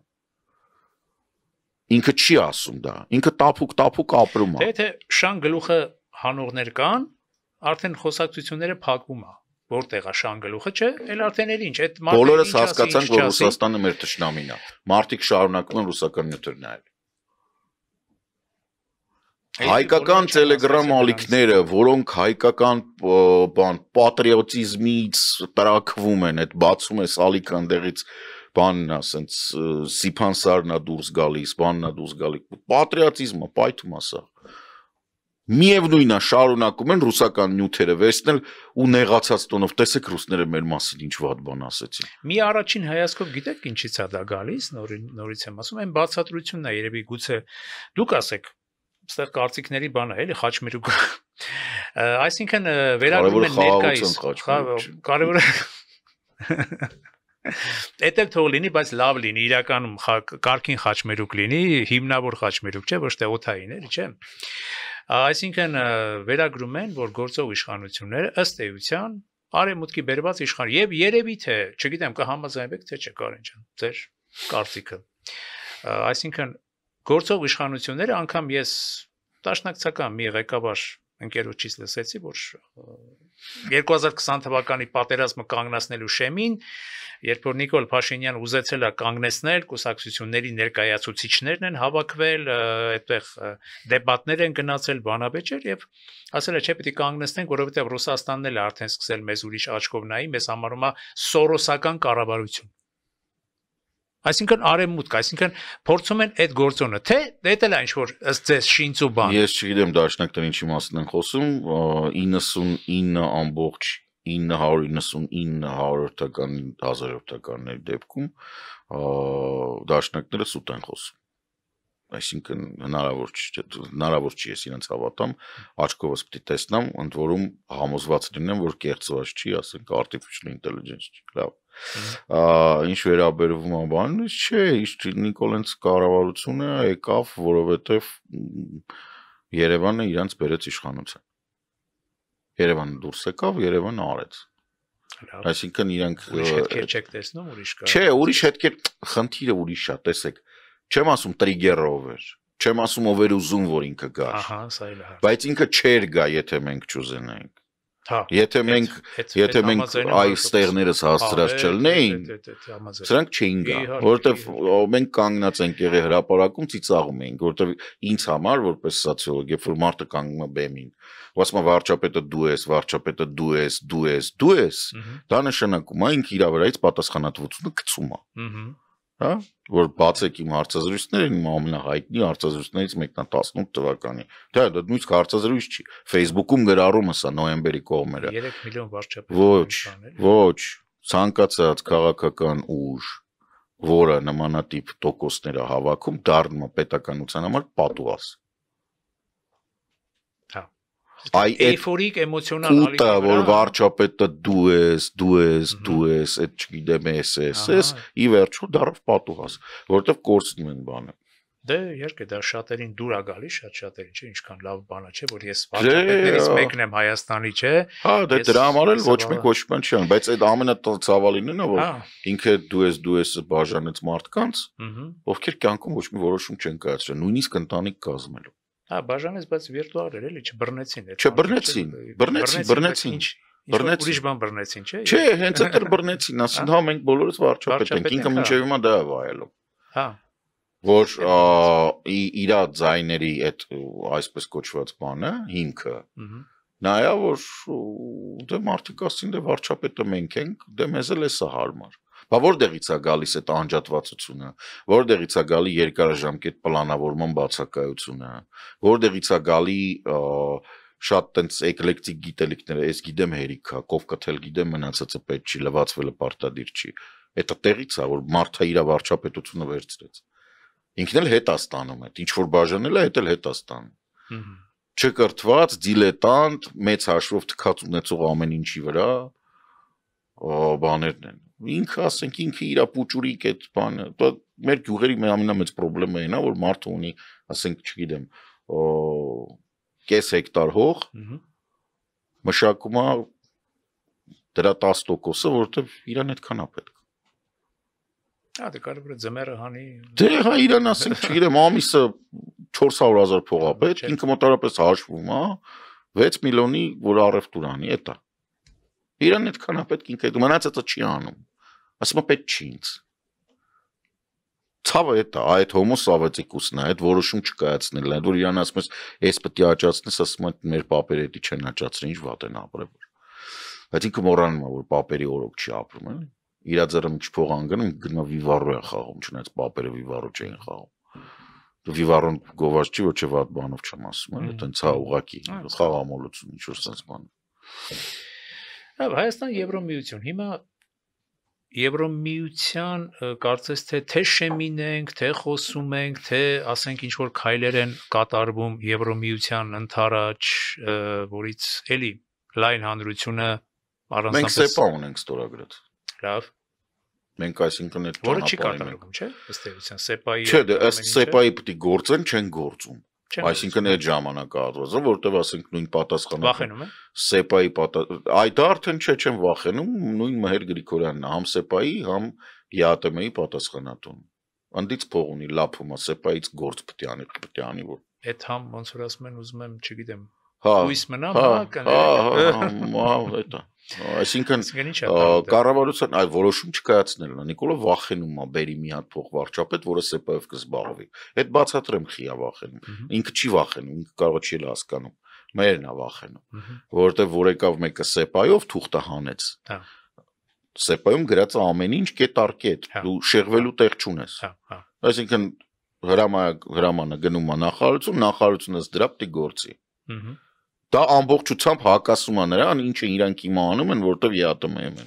Ինքը չի ասում դա։ Ինքը տափուկ-տափուկ ապրում է։ Թե թե շան գլուխը հանողներ կան, արդեն խոսակցությունները փակվում է որտեղ է շան գլուխը, չէ՞, այլ արդեն էլ ինչ, այդ մարդը Բոլորս հասկացանք, որ Ռուսաստանը մեր ճշնամին է։ Մարդիկ շարունակում են ռուսական նյութեր նայել։ Հայկական Telegram ալիքները, որոնք հայկական բան պատրիոտիզմից տրակվում են, այդ բացում ես ալիքը ընդեղից բաննա, ասենց Սիփան Սարնա դուրս գալիս, բաննա դուրս գալի։ Պատրիոտիզմը, պայթում ասա միևնույնն է շարունակում են ռուսական նյութերը վերցնել ու նեղացած տոնով տեսեք ռուսները մեր մասին ինչ վատ բան ասեցին։ Մի առաջին հայացքով գիտեք ինչից է դա գալիս, նորի, նորից եմ ասում, այն բացատրությունն է երևի գուցե դուք ասեք, այստեղ կարծիքների բան է, էլի խաչմերուկ։ Այսինքն վերաբերում են ներկայիս, կարևորը Էդել թող լինի, բայց լավ լինի, իրականում կարքին խաչմերուկ լինի, հիմնավոր խաչմերուկ չէ, ոչ թե օթային էլի, չէ։ Այսինքն վերագրում են, որ գործող իշխանությունները ըստ էության արեմուտքի բերված իշխան եւ երևի թե, չգիտեմ, կհամաձայնվեք թե չէ, Կարեն ջան, ձեր կարծիքը։ Այսինքն գործող իշխանությունները անգամ ես տաշնակցական մի ղեկավար ընկերոջից լսեցի, որ 2020 թվականի պատերազմը կանգնացնելու շեմին, երբ որ Նիկոլ Փաշինյան ուզեցել է կանգնեցնել, կուսակցությունների ներկայացուցիչներն են հավաքվել, այդտեղ դեպատներ են գնացել Վանաբեջեր եւ ասել է չէ պիտի կանգնեցնենք, որովհետեւ Ռուսաստանն էլ արդեն սկսել մեզ ուրիշ աչքով նայի, մեզ համարում է Սորոսական կառավարություն։ Այսինքն արևմուտք, այսինքն փորձում են այդ գործոնը, թե դա էլ է ինչ որ ըստ ձեզ շինցու բան։ Ես չգիտեմ դաշնակներ ինչի մասին են խոսում, 99.999 100-ական 1000-ականների դեպքում դաշնակները սուտ են խոսում այսինքն հնարավոր չի հնարավոր չի ես իրենց հավատամ աչքովս պիտի տեսնեմ ընդ որում համոզված լինեմ որ կեղծված չի ասենք artificial intelligence չի լավ ինչ վերաբերվում է բանը չէ իսկ նիկոլենց կառավարությունը եկավ որովհետև Երևանը իրանց բերեց իշխանության Երևանը դուրս եկավ Երևանը արեց Այսինքն իրանք ուրիշ հետքեր չեք տեսնում, ուրիշ կա։ Չէ, ուրիշ հետքեր խնդիրը ուրիշ է, տեսեք, Չեմ ասում տրիգերով էր, չեմ ասում ով էր ուզում, որ ինքը գա։ Ահա, սա էլ է։ հա։ Բայց ինքը չէր գա, եթե մենք չուզենայինք։ Հա։ Եթե մենք, եթե մենք այստեղներս հաստրած չլնեինք, սրանք չէին գա, որովհետև մենք կանգնած ենք եղել հրաապարակում ծիծաղում էինք, որովհետև ինձ համար որպես սոցիոլոգ, երբ որ մարդը կանգնում է բեմին, ու ասում է վարչապետը դու ես, վարչապետը դու ես, դու ես, դու ես, դա նշանակում է ինքը իր վրայից պատասխանատվությունը գցում է։ Ահա հա, որ բացեք իմ հարցազրույցները, իմ ամենահայտնի հարցազրույցներից մեկն է 18 թվականի։ Դա դե դա նույնիսկ հարցազրույց չի, Facebook-ում գրառում է սա նոեմբերի կողմերը։ 3 միլիոն վարչապետ։ Ոչ, ոչ, ցանկացած քաղաքական ուժ, որը նմանատիպ տոկոսները հավաքում, դառնում է պետականության համար պատուհաս այ էֆորիկ էմոցիոնալ ալիքի վրա որ հա։ վարչապետը դու ես դու ես դու ես այդ չգիտեմ էս էս էս ի վերջո դարով պատուհաս որովհետև կորցնում են բանը Դե իհարկե դա շատերին դուր է գալիս, շատ շատերին չէ, ինչքան լավ բանա չէ, որ ես վարչապետներից մեկն եմ Հայաստանի, չէ։ Հա, դե դրա համար էլ ոչ մեկ ոչ բան չի անում, բայց այդ ամենը ցավալինն է, որ ինքը դու ես դու ես բաժանեց մարդկանց, ովքեր կյանքում ոչ մի որոշում չեն կայացրել, նույնիսկ ընտանիք կազմելու։ Հա, բաժանեց, բայց վիրտուալներ էլի չբռնեցին այդ։ Չբռնեցին։ Բռնեցին, բռնեցին։ Ինչ բռնեցին։ Ուրիշ բան բռնեցին, չէ՞։ Չէ, հենց այդտեղ բռնեցին, ասեն, հա մենք բոլորս վարչապետ ենք, ինքը ոչ հա»։ հիմա դա է վայելում։ Հա որ իր ձայների այդ այսպես կոչված բանը հիմքը նայա որ դե մարդիկ ասին դե վարչապետը մենք ենք դե մեզ էլ էսա հարմար Բա որտեղից է գալիս այդ անջատվածությունը, որտեղից է գալի երկարաժամկետ պլանավորման բացակայությունը, որտեղից է գալի շատ տենց էկլեկտիկ գիտելիքները, ես գիտեմ հերիքա, կով կթել գիտեմ, մնացածը պետք չի, լվացվելը պարտադիր չի։ Էդա տեղից է, որ մարդը իր վարչապետությունը վերցրեց։ Ինքն էլ հետ է ստանում այդ, ինչ որ բաժանել է, այդ էլ հետ է ստանում։ Չկրթված, դիլետանտ, մեծ հաշվով թքած ունեցող ամեն ինչի վրա, բաներն են ինքը ասենք ինքը իր պուճուրիկ այդ բանը մեր գյուղերի մեր ամենամեծ խնդրը այն է որ մարդը ունի ասենք չգիտեմ կես հեկտար հող մշակում է դրա 10%-ը որովհետև իրան այդքան է պետք Ա դե կարող է ձմերը հանի։ Դե հա իրան ասենք, չգիտեմ, ամիսը 400.000 փող է պետք, ինքը մոտարապես հաշվում է 6 միլիոնի, որ առևտուրանի, էտա։ Ահա Իրան այդքան է պետք ինքը այդ մնացածը չի անում։ Ասում է պետք չի ինձ։ Ցավը է դա, այդ հոմո սավետիկուսն է, այդ որոշում չկայացնելն է, որ իրան ասում ես, ես պետք է աճացնես, ասում են մեր papերը դի չեն աճացրի, ինչ վատ են ապրել։ Բայց ինքը մոռանում է, որ papերի օրոք չի ապրում, էլի։ Իրա ձեռը մի փող անգնում, գնա Vivarro-ը խաղում, չնայած papերը Vivarro չեն խաղում։ Vivarro-ն գովաշ չի, ոչ թե վատ բանով չեմ ասում, այլ այտենց հա ուղակի խաղամոլություն ինչ որ sense բան։ Լավ, Հայաստան Եվրոմիություն։ Հիմա Եվրոմիության կարծես թե թե շեմին ենք, թե խոսում ենք, թե ասենք ինչ որ քայլեր են կատարվում Եվրոմիության ընթարաջ, որից էլի լայն հանրությունը առանձնապես Մենք սեպա ունենք ստորագրած։ Լավ մենք այսինքն այդ ճանապարհը որը չի կատարվում, չէ՞, ըստ էության սեպայի Չէ, դե ըստ սեպայի պիտի գործեն, չեն գործում։ Այսինքն այդ ժամանակ առվածը, որտեվ ասենք նույն պատասխանը վախենում է։ Սեպայի այդ արդեն չէ չեմ վախենում, նույն Մհեր Գրիգորյանն է, համ Սեպայի, համ ՀԱՏՄ-ի պատասխանատուն։ Անդից փող ունի լափում է Սեպայից գործ պետք է անի, պետք է անի որ։ Այդ համ ոնց որ ասում են, ուզում եմ, չգիտեմ, հույս մնա, հա, կանե։ Հա, հա, հա, դա։ Այսինքն կառավարության այ որոշում չկայացնելն է։ Նիկոլա վախենում է բերի մի հատ փող վարչապետ, որը ՍՊԸ-ով կզբաղվի։ Այդ բացատրեմ խիա վախենում։ Ինքը չի վախենում, ինքը կարող չի հասկանում։ Մերն է վախենում, որովհետև որ եկավ մեկը ՍՊԱ-ով թուղթը հանեց։ Հա։ ՍՊԱ-ում գրած ամեն ինչ կետարկետ, հա։ դու շեղվելու տեղ չունես։ Հա, հա։ Այսինքն հրամանը գնում է նախարարություն, նախարարությունից դրա պետք է գործի։ Ահա Դա ամբողջությամբ հակասում է նրան, ինչը իրանք հիմա անում են, որտեղ ԵԱՏՄ-ում են։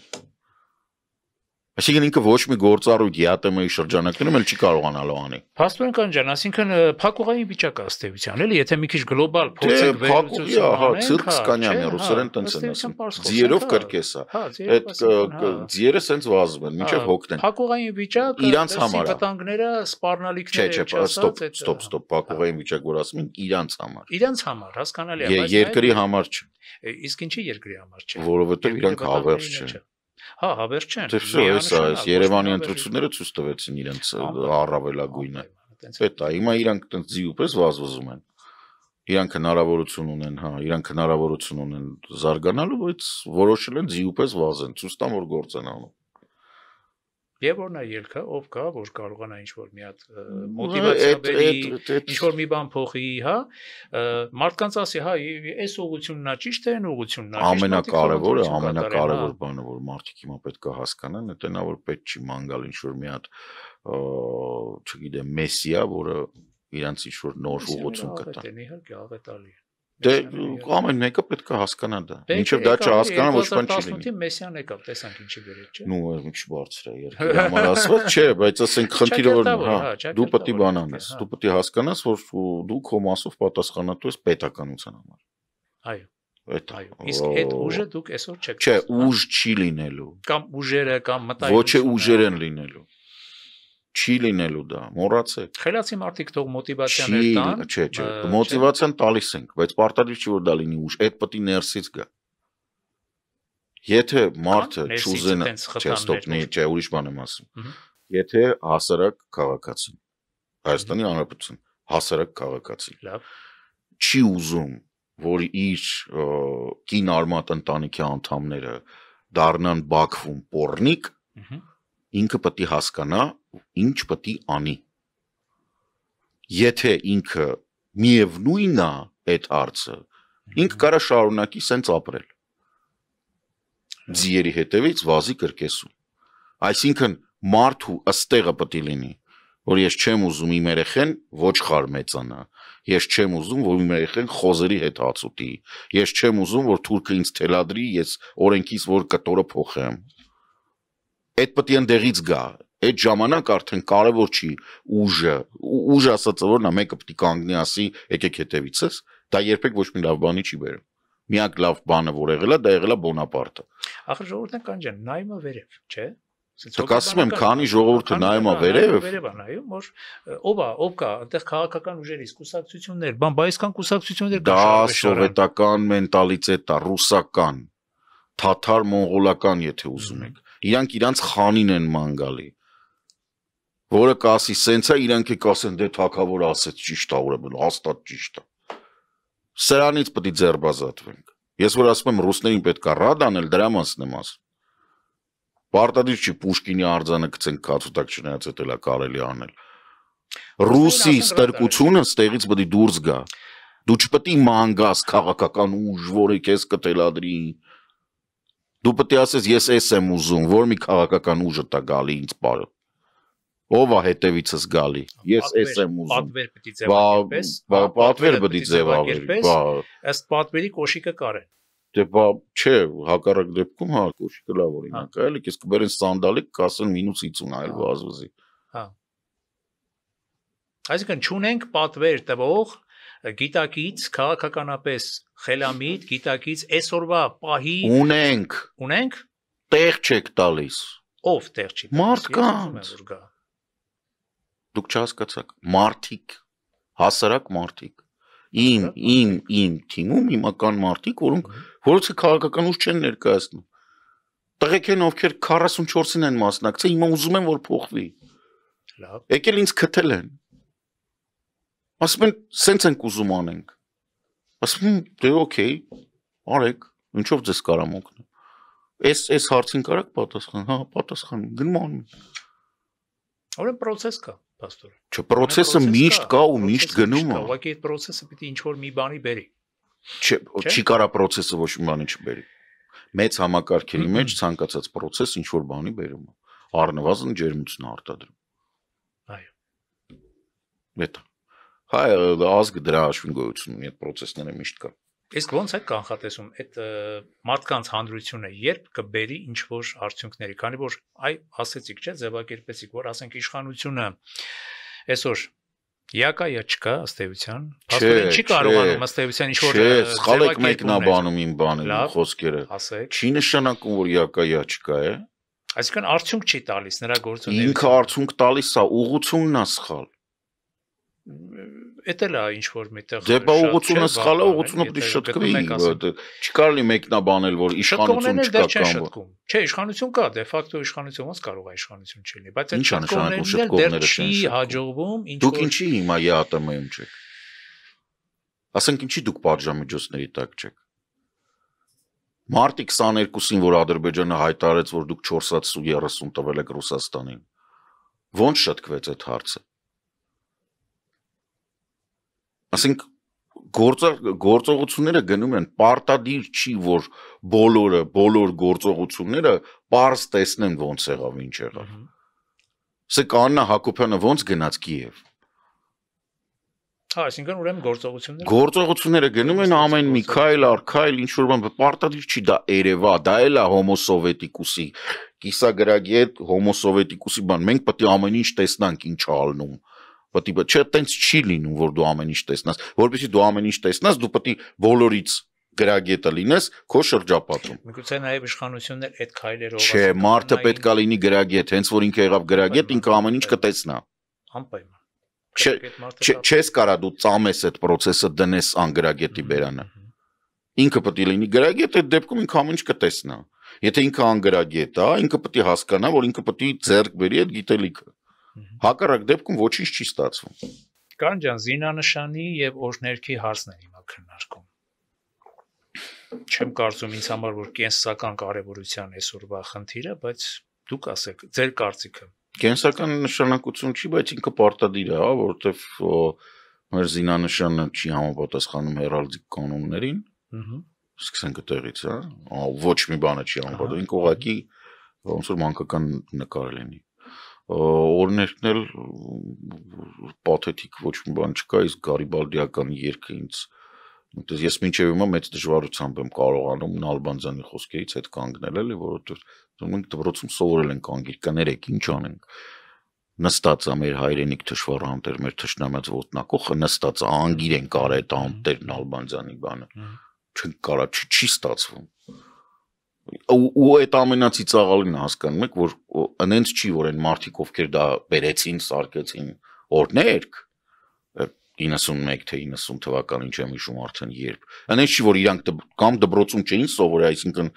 Այսինքն ինքը ոչ մի գործառույթ ԵԱՏՄ-ի շրջանակներում էլ չի կարողանալու անի։ Փաստորեն կան ջան, այսինքն փակուղային վիճակ աստեվության, էլի, եթե մի քիչ գլոբալ դե փորձեք վերլուծություն անենք, հա, ցիրկ սկանյանը հա, հա, ռուսերեն տենց են ասում։ Ձիերով հա, կրկեսա։ Այդ ձիերը սենց վազում են, մինչև հոգնեն։ Փակուղային վիճակ իրանց համար վտանգները, սպառնալիքները չէ, չէ, ստոպ, ստոպ, ստոպ, փակուղային վիճակ որ ասում են իրանց համար։ Իրանց համար, հասկանալի է, բայց երկրի համար չէ։ Իսկ ինչի երկրի համար չէ։ Որովհետև իրանք հավերժ չեն։ Հա, հավերժ չեն։ Դե վсё, հեսա, այս Երևանի ընտրությունները ցույց տվեցին իրենց առավելագույնը։ Պետք է, հիմա իրանք այդպես զիուպես վազվզում են։ Իրանք հնարավորություն ունեն, հա, իրանք հնարավորություն ունեն զարգանալու, բայց որոշել են զիուպես վազեն, ցույց տամ որ գործ են անում։ Եվ որ նա ելքը ով կա, որ կարողանա ինչ-որ մի հատ մոտիվացիա բերի, ինչ-որ մի բան փոխի, հա, մարդկանց ասի, հա, այս ուղությունն է ճիշտ է, այն ուղությունն է ճիշտ։ Ամենակարևորը, ամենակարևոր հա»։ բանը, որ մարդիկ հիմա պետք է հասկանան, դա նա որ պետք չի մանգալ ինչ-որ մի հատ, չգիտեմ, մեսիա, որը իրանց ինչ-որ նոր ուղություն կտա։ Իհարկե, աղետալի է։ Դե ամեն մեկը պետք է հասկանա դա։ Ինչեւ դա չհասկանա ոչ բան չի լինի։ 2018-ին Մեսսիան եկավ, տեսանք ինչի գրեց, չէ՞։ Նու, մի քիչ բարձր է երկրի համար ասված, չէ, բայց ասենք խնդիրը որ հա, հա դու պետք է բան անես, հա։ դու պետք է հասկանաս, որ դու քո մասով պատասխանատու ես պետականության համար։ Այո։ Այդ այո։ Իսկ այդ ուժը դուք այսօր չեք։ Չէ, հա։ ուժ չի լինելու։ Կամ ուժերը կամ մտայ։ Ոչ է ուժեր են լինելու չի լինելու դա, մոռացեք։ Խելացի մարդիկ թող մոտիվացիաներ տան։ Չէ, չէ, մոտիվացիան տալիս ենք, բայց պարտադիր չի որ դա լինի ուշ, այդ պետք է ներսից գա։ Եթե մարդը չուզենա, չէ, ստոպ, չէ, ուրիշ բան եմ ասում։ Եթե հասարակ քաղաքացին Հայաստանի Հանրապետություն հասարակ քաղաքացին։ Լավ։ Չի ուզում, որ իր կին արմատ ընտանիքի անդամները դառնան Բաքվում pornik, ինքը պետք է հասկանա, ինչ պետք է անի։ Եթե ինքը միևնույնն է այդ արծը, ինքը կարա շարունակի սենց ապրել։ Ձիերի հետևից վազի կրկեսու։ Այսինքն մարդու ըստեղը պետք է լինի, որ ես չեմ ուզում իմ երեխեն ոչխար մեծանա։ Ես չեմ ուզում, որ իմ երեխեն խոզերի հետ հացուտի։ Ես չեմ ուզում, որ թուրքը ինձ թելադրի, ես օրենքից որ կտորը փոխեմ։ Այդ պետք է ընդեղից գա, այդ ժամանակ արդեն կարևոր չի ուժը ուժը ասածը որնա մեկը պետք է կանգնի ասի եկեք հետևիցս դա երբեք ոչ մի լավ բանի չի բերում միակ լավ բանը որ եղել է դա եղել է Բոնապարտը ախր ժողովուրդն կան ջան նայմը վերև չէ Դուք ասում եմ, քանի ժողովուրդը նայում է վերև։ Վերև է նայում, որ ով է, ով կա, այնտեղ քաղաքական ուժերից կուսակցություններ, բան բայիսկան կուսակցություններ կա։ Դա սովետական մենտալիտետ է, ռուսական, թաթար մոնղոլական, եթե ուզում եք։ Իրանք իրանք խանին են ման գալի որը կասի սենց է, իրանք է կասեն դե թակավորը ասեց ճիշտ է, ուրեմն հաստատ ճիշտ է։ Սրանից պետք է ձերբազատվենք։ Ես որ ասում եմ ռուսներին պետք է ռադ անել, դրա մասն եմ ասում։ Պարտադիր չի Պուշկինի արձանագրծենք կացուտակ չնայած էտել է կարելի անել։ Ռուսի ստրկությունը ստեղից պետք է դուրս գա։ Դու չպետք է մանգաս քաղաքական ուժ, որը քեզ կտելադրի, դու պետք է ասես ես էս եմ ուզում, որ մի քաղաքական ուժը տա գալի ինձ բարը։ Ո՞վ է հետևիցս գալի։ Ես էս եմ ուզում։ Պատվեր պետք է ձևավորես։ Բա պատվեր պետք է ձևավորի, բա։ Ըստ պատվերի կոշիկը կարեն։ Դե բա չէ, հակառակ դեպքում հա կոշիկը լավ օրինակ հա։ է, էլի քեզ կբերեն սանդալիկ, կասեն -50 այլ հա։ վազվզի։ Հա։ Այսինքն ճունենք պատվեր տվող գիտակից քաղաքականապես խելամիտ գիտակից այսօրվա պահի ունենք։ Ունենք։ Տեղ չեք տալիս։ Ո՞վ տեղ չի։ Մարդկանց։ Ո՞վ գա։ Դուք չհասկացաք, մարդիկ, հասարակ մարդիկ։ Իմ, իմ, իմ թիմում հիմա կան մարդիկ, որոնք որոնց քաղաքական ուժ չեն ներկայացնում։ Տղեկ են ովքեր 44-ին են մասնակցել, հիմա ուզում են որ փոխվի։ Լավ։ Եկել ինձ քթել են։ Ասում են, սենց ենք ուզում անենք։ Ասում եմ, դե օքեյ, արեք, ինչով ձեզ կարամ օգնեմ։ Էս էս հարցին կարաք պատասխան, հա, պատասխան, գնում անում։ Օրեն process կա պաստոր։ Չպրոցեսը միշտ կա ու միշտ գնում է։ Ուղղակի այդ պրոցեսը պիտի ինչ-որ մի բանի բերի։ Չէ, չի կարա պրոցեսը ոչ մի բանի չբերի։ Մեծ համակարգերի մեջ ցանկացած պրոցես ինչ-որ բանի բերում է։ Առնվազն ջերմությունը արտադրում։ Այո։ Դա հայ ազգ դրա հաշվին գոյություն ունի, այդ պրոցեսները միշտ կա։ Այո Իսկ ո՞նց է կանխատեսում այդ մարդկանց հանդրությունը, երբ կբերի ինչ որ արդյունքների, քանի որ այ ասեցիք, չէ, ձևակերպեցիք, որ ասենք իշխանությունը այսօր Յակա յա չկա ըստ էության։ Փաստորեն չի կարողանում ըստ էության ինչ որ սխալեք մեկնաբանում իմ բանը, խոսքերը։ Չի նշանակում, որ յակա յա չկա է։ Այսինքն արդյունք չի տալիս նրա գործունեությունը։ Ինքը արդյունք տալիս է, ուղությունն է սխալ։ Էդ էլ է ինչ որ միտեղ Դե բա ուղղությունը սխալ է, ուղղությունը պետք է շտկվի։ դե, Չկար լինի մեկնաբանել, որ իշխանություն չկա կամ։ Չէ, իշխանություն կա, դե ֆակտո իշխանություն ոնց կարող է իշխանություն չլինի, բայց այդ շտկողներն դեռ չի հաջողվում, ինչ որ Դուք ինչի հիմա ԵԱՏՄ-ում չեք։ Ասենք ինչի դուք պատժամիջոցների տակ չեք։ Մարտի 22-ին, որ Ադրբեջանը հայտարարեց, որ դուք 430 տվել եք Ռուսաստանին։ Ոնց շտկվեց այդ հարցը ասենք գործը գործողությունները գնում են պարտադիր չի որ բոլորը բոլոր գործողությունները པարզ տեսնեն ոնց եղավ ինչ եղավ սա կաննա հակոբյանը ոնց գնաց կիև Հա, այսինքն ուրեմն գործողությունները Գործողությունները գնում են ամեն մի քայլ առ քայլ ինչ որ բան պարտադիր չի դա Երևա, դա էլ է հոմո սովետիկուսի կիսագրագետ հոմո սովետիկուսի բան։ Մենք պետք է ամեն ինչ տեսնանք ինչ ալնում։ Հա պետք է չէ, տենց չի լինում, որ դու ամեն ինչ տեսնաս։ Որպեսզի դու ամեն ինչ տեսնաս, դու պետք է բոլորից գրագետը լինես քո շրջապատում։ Միգուցե նաև իշխանություններ այդ քայլերով Չէ, մարդը պետքա լինի գրագետ, հենց որ ինքը եղավ գրագետ, ինքը ամեն ինչ կտեսնա։ Անպայման։ Չէ, չես կարա դու ծամես այդ process-ը դնես անգրագետի բերանը։ Ինքը պետք է լինի գրագետ, այդ դեպքում ինքը ամեն ինչ կտեսնա։ Եթե ինքը անգրագետ է, ինքը պետք է հասկանա, որ ինքը պետք է ձեռք բերի այդ գիտելիքը։ Հակառակ դեպքում ոչինչ չի ստացվում։ Կարեն ջան, զինանշանի եւ օրհներքի հարցն է հիմա քննարկում չեմ կարծում ինձ համար որ կենսական կարևորության այսօրվա խնդիրը, բայց դուք ասեք ձեր կարծիքը։ Կենսական նշանակություն չի, բայց ինքը պարտադիր է, հա, որովհետև մեր զինանշանը չի համապատասխանում հերալդիկ կանոններին։ Ահա։ Սկսենք այդտեղից, հա։ Ոչ մի բանը չի համապատասխանում, ինքը ուղղակի ոնց որ մանկական նկար լինի օրինակն էլ պաթետիկ ոչ մի բան չկա, իսկ Գարիբալդիական երգը ինձ Դες ես մինչև հիմա մեծ դժվարությամբ եմ կարողանում Նալբանձանի խոսքերից հետ կանգնել, էլի, որովհետև մենք դպրոցում սովորել ենք անգիր, կներեք, ինչ անենք։ Նստած է մեր հայրենիք թշվառ համտեր, մեր թշնամած ոտնակոխը նստած է անգիր են կարա այդ համտերն Նալբանձանի բանը։ Չեն կարա, չի ստացվում ու այդ ամենացի ծաղալին հասկանում եք որ այնց չի որ այն մարդիկ ովքեր դա բերեցին սարկեցին օրներք 91 թե 90 թվականին չեմ հիշում արդեն երբ այնց չի որ իրանք կամ դբրոցում չէին սովորել այսինքն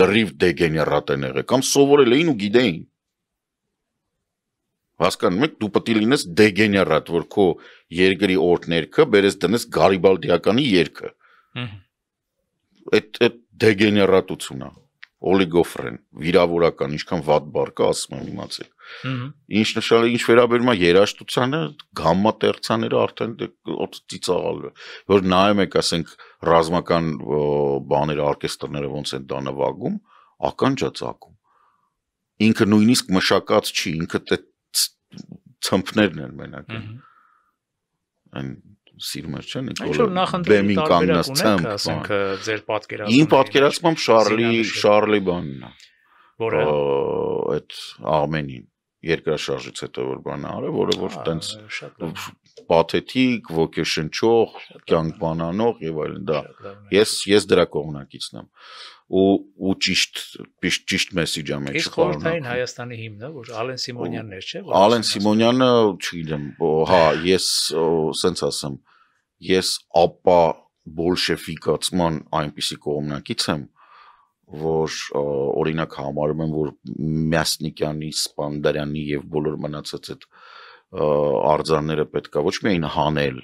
լրիվ դեգեներատ են եղել կամ սովորել էին ու գիտեին հասկանում եք դու պետք է լինես դեգեներատ որ քո երկրի օրներքը բերես դնես գարիբալդիականի երգը հհ այդ այդ դեգեներատությունն է օլիգոֆրեն, վիրավորական, ինչքան վատ բառ կա, ասում եմ իմացել։ Ինչ նշանը, ինչ վերաբերում է երաշտությանը, գամմա տերցաները արդեն դե- ծիծաղալու։ Որ նայում եք, ասենք, ռազմական բաները, օրկեստրները ոնց են դա նվագում, ականջա ծակում։ Ինքը նույնիսկ մշակած չի, ինքը թե ցմփներն են մենակ։ Այն սիրում ես, չէ՞, Նիկոլա։ Բեմին կանգնած ցամ, ասենք, ձեր պատկերացումը։ Իմ պատկերացմամբ Շարլի, Շարլի բանն է, որը այդ Արմենին երկրաշարժից հետո որ բանը արել, որը որ տենց պաթետիկ, ոգեշնչող, կյանք բանանող եւ այլն դա։ Ես ես դրա կողմնակիցն եմ։ Ու ու ճիշտ ճիշտ ճիշտ մեսիջա մեջ Իսկ խորհրդային Հայաստանի հիմնը, որ Ալեն Սիմոնյանն էր, չէ՞։ Ալեն Սիմոնյանը, չգիտեմ, հա, ես սենց ասեմ, ես ապա բոլշևիկացման այնպիսի կողմնակից եմ, որ օրինակ համարում եմ, որ Մյասնիկյանի, Սպանդարյանի եւ բոլոր մնացած այդ արձանները պետքա ոչ միայն հանել,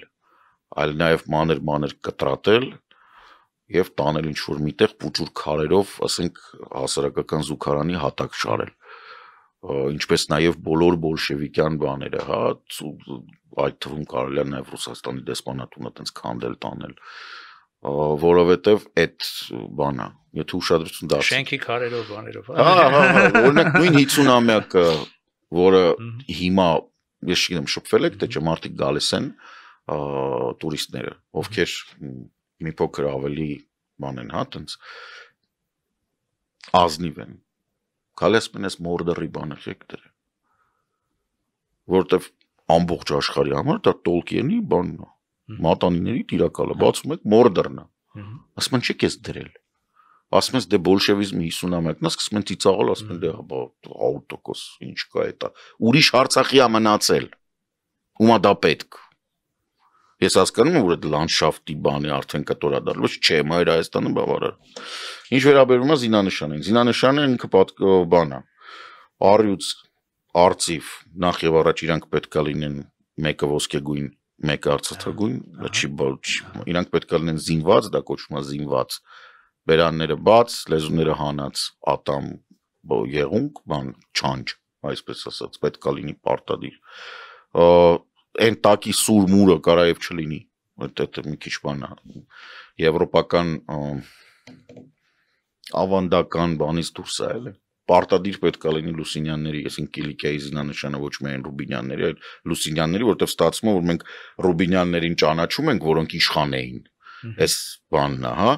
այլ նաև մանր-մանր կտրատել եւ տանել ինչ որ միտեղ փուճուր քարերով, ասենք հասարակական զուգարանի հատակ շարել ինչպես նաև բոլոր բոլշևիկյան բաները, հա, այդ թվում կարելի է նաև Ռուսաստանի դեսպանատունը տենց քանդել տանել, որովհետև այդ բանը, եթե ուշադրություն դարձ։ Շենքի քարերով բաներով։ Հա, հա, հա, հա օրինակ նույն 50-ամյակը, որը հիմա ես չգիտեմ շփվել եք, թե չէ մարդիկ գալիս են տուրիստները, ովքեր մի փոքր ավելի բան են, հա, տենց ազնիվ են։ Գալիս մենես մորդերի բանը չեք դրել։ Որտեվ ամբողջ աշխարհի համար դա Տոլկիենի բանն է։ Մատանիների տիրակալը բացում եք մորդերնա։ Ասում են չեք ես դրել ասում ես դե բոլշևիզմը 50-ամյակն է, սկսում են ծիծաղալ, ասում են դե 100% ինչ կա էտա։ Ուրիշ Արցախի ամնացել։ Ումա դա պետք։ Ես հասկանում եմ, որ այդ լանդշաֆտի բանը արդեն կտորադառնում է, չէ, մայր Հայաստանը բավարար։ Ինչ վերաբերում է զինանշանին, զինանշանը ինքը բանա։ Արյուց արծիվ նախ եւ առաջ իրանք պետքա լինեն մեկը ոսկեգույն, մեկը արծաթագույն, դա չի բան, իրանք պետքա լինեն զինված, դա կոչվում է զինված բերանները բաց, լեզուները հանած, ատամ եղունք, բան չանջ, այսպես ասած, պետք է լինի պարտադիր։ Այն տակի սուր մուրը կարաև չլինի, այդ մի քիչ բան է։ Եվրոպական ավանդական բանից դուրս է այլ պարտադիր պետք է լինի լուսինյանների, այսինքն Կիլիկիայի զինանշանը ոչ միայն ռուբինյանների, այլ լուսինյանների, որտեղ ստացվում է, որ մենք ռուբինյաններին ճանաչում ենք, որոնք իշխան էին Այս բանն է, հա։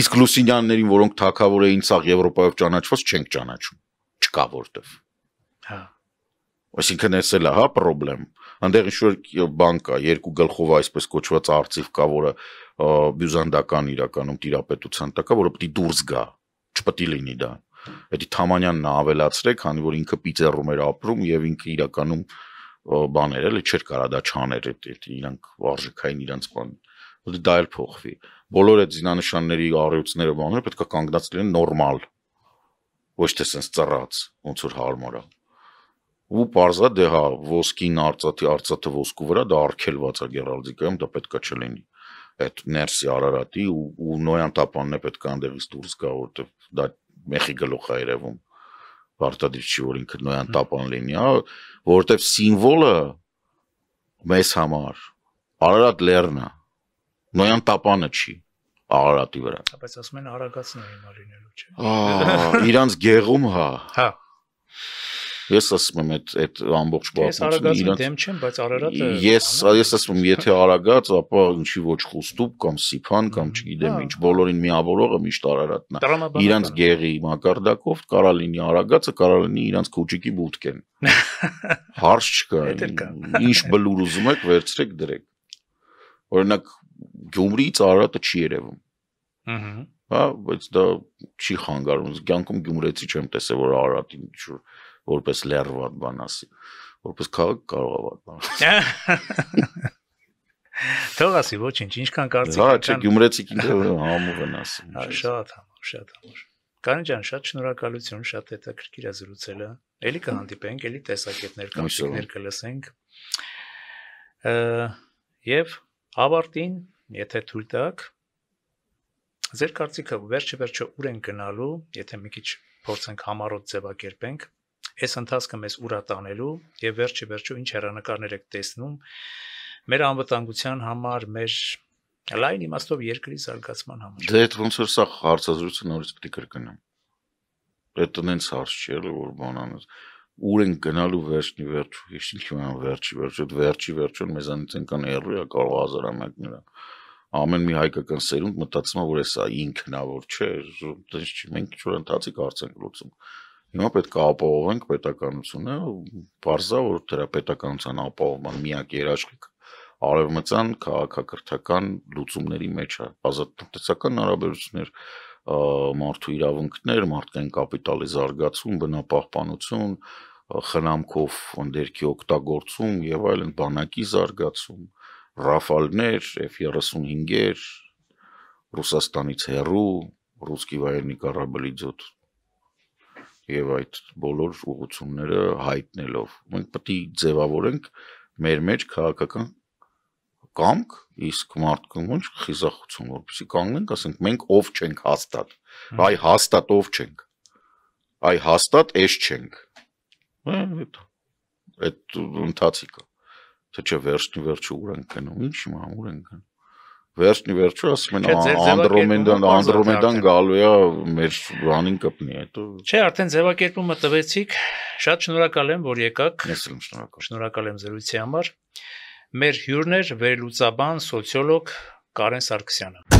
Իսկ Լուսինյաններին, որոնք թակավոր էին ցաղ Եվրոպայով ճանաչված, չենք ճանաչում։ Չկա որտեվ։ Հա։ Այսինքն էս էլ է, հա, խնդրեմ։ Անդեղ ինչ որ բան կա, երկու գլխով այսպես կոչված արծիվ կա, որը բյուզանդական իրականում տիրապետության տակ է, որը պետք է դուրս գա։ Չպետք է լինի դա։ Դա Թամանյանն ավելացրել, քանի որ ինքը Պիցերում էր ապրում եւ ինքը իրականում բաներ էլի չէր կարա դա չաներ, իրանք արժեքային իրանք բան։ Հա որտեղ դա էլ փոխվի։ Բոլոր այդ զինանշանների առյուծները բաները պետքա կանգնած լինեն նորմալ։ Ոչ թե սենց ծռած, ոնց որ հարմար է։ Ու parza դե հա ոսկին արծաթի արծաթը ոսկու վրա դա արկելված է Գերալդիկայում, դա պետքա չլինի այդ ներսի Արարատի ու, ու նոյան տապանն է պետք է այնտեղից դուրս գա, որտեվ դա մեխի գլուխ է երևում։ Պարտադիր չի որ ինքը նոյան տապան լինի, հա, որտեվ սիմվոլը մեզ համար Արարատ լեռն է նոյան տապանը չի Արարատի վրա։ Բայց ասում են արագացն է հիմա լինելու, չէ՞։ Իրանց գեղում հա։ Հա։ Ես ասում եմ այդ այդ ամբողջ պատմությունը իրանց դեմ չեմ, բայց Արարատը Ես ես ասում եմ, եթե Արագած, ապա ինչի ոչ խոստուբ կամ Սիփան կամ չգիտեմ հա։ ինչ, բոլորին միավորողը միշտ Արարատն է։ Իրանց գեղի մակարդակով կարա լինի Արագածը, կարա լինի իրանց քոճիկի բուտկեն։ Հարց չկա։ Ինչ բլուր ուզում եք, վերցրեք դրեք։ Օրինակ Գյումրիից Արարատը չի երևում։ Ահա։ Հա, բայց դա չի խանգարում։ Կյանքում գյումրեցի չեմ տեսել, որ Արարատին ինչ որպես լերվատ բան ասի, որպես քաղաք կարող է բան։ Թող ասի ոչինչ, ինչքան կարծիք։ Հա, չէ, գյումրեցիք ինքը համով են ասում։ Հա, շատ համով, շատ համով։ Կարեն ջան, շատ շնորհակալություն, շատ հետաքրքիր է զրուցելը։ Էլի կհանդիպենք, էլի տեսակետներ կամ շիկներ կլսենք։ Եվ Ավարտին, եթե թույլ տաք, ձեր կարծիքը վերջիվերջո ուր են գնալու, եթե մի քիչ փորձենք համառոտ ձևակերպենք, այս ընթացքը մեզ ուրա տանելու եւ վերջիվերջո ինչ հերանեկարներ եք տեսնում մեր անվտանգության համար, մեր լայն իմաստով երկրի զարգացման համար։ Դե այդ ոնց որ սա հարցազրույցը նորից պետք է կրկնեմ։ Դա տենց հարց չէ, որ բանանից ուր են գնալու վերջնի վերջը, ինչ իման վերջի վերջը, այդ վերջի վերջը մեզանից ենքան հեռու է կարող հազարամյակները։ Ամեն մի հայկական սերունդ մտածում է, որ էսա ինքն է, որ չէ, այնպես չի, մենք ինչ որ ընթացիկ արցենք լուծում։ Հիմա պետք է ապահովենք պետականությունը, բարձա որ դրա պետականության ապահովման միակ երաշխիքը արևմտյան քաղաքակրթական լուծումների մեջ է, ազատ տնտեսական հարաբերություններ, մարդու իրավունքներ, մարդկային կապիտալի զարգացում, բնապահպանություն, խնամքով ընդերքի օգտագործում եւ այլն բանակի զարգացում, ռաֆալներ, F35-եր, Ռուսաստանից հեռու, ռուսկի վայրնի կարաբլի ձոտ եւ այդ բոլոր ուղությունները հայտնելով մենք պետք է ձևավորենք մեր մեջ քաղաքական կամք, իսկ մարդկանց ոչ խիզախություն, որպեսզի կանգնենք, ասենք մենք ով չենք հաստատ։ Այ հաստատ ով չենք։ Այ հաստատ էս չենք։ Այդ այդ ընթացիկը։ Թե չէ վերջնի վերջը ուր ենք գնում, ի՞նչ հիմա ուր ենք գնում։ Վերջնի վերջը ասում են Անդրոմեդան, Անդրոմեդան գալու է մեր բանին կպնի, հետո Չէ, արդեն ձևակերպումը տվեցիք։ Շատ շնորհակալ եմ, որ եկաք։ Ես էլ շնորհակալ եմ։ Շնորհակալ եմ զրույցի համար։ Մեր հյուրն էր վերլուծաբան, սոցիոլոգ Կարեն Սարգսյանը։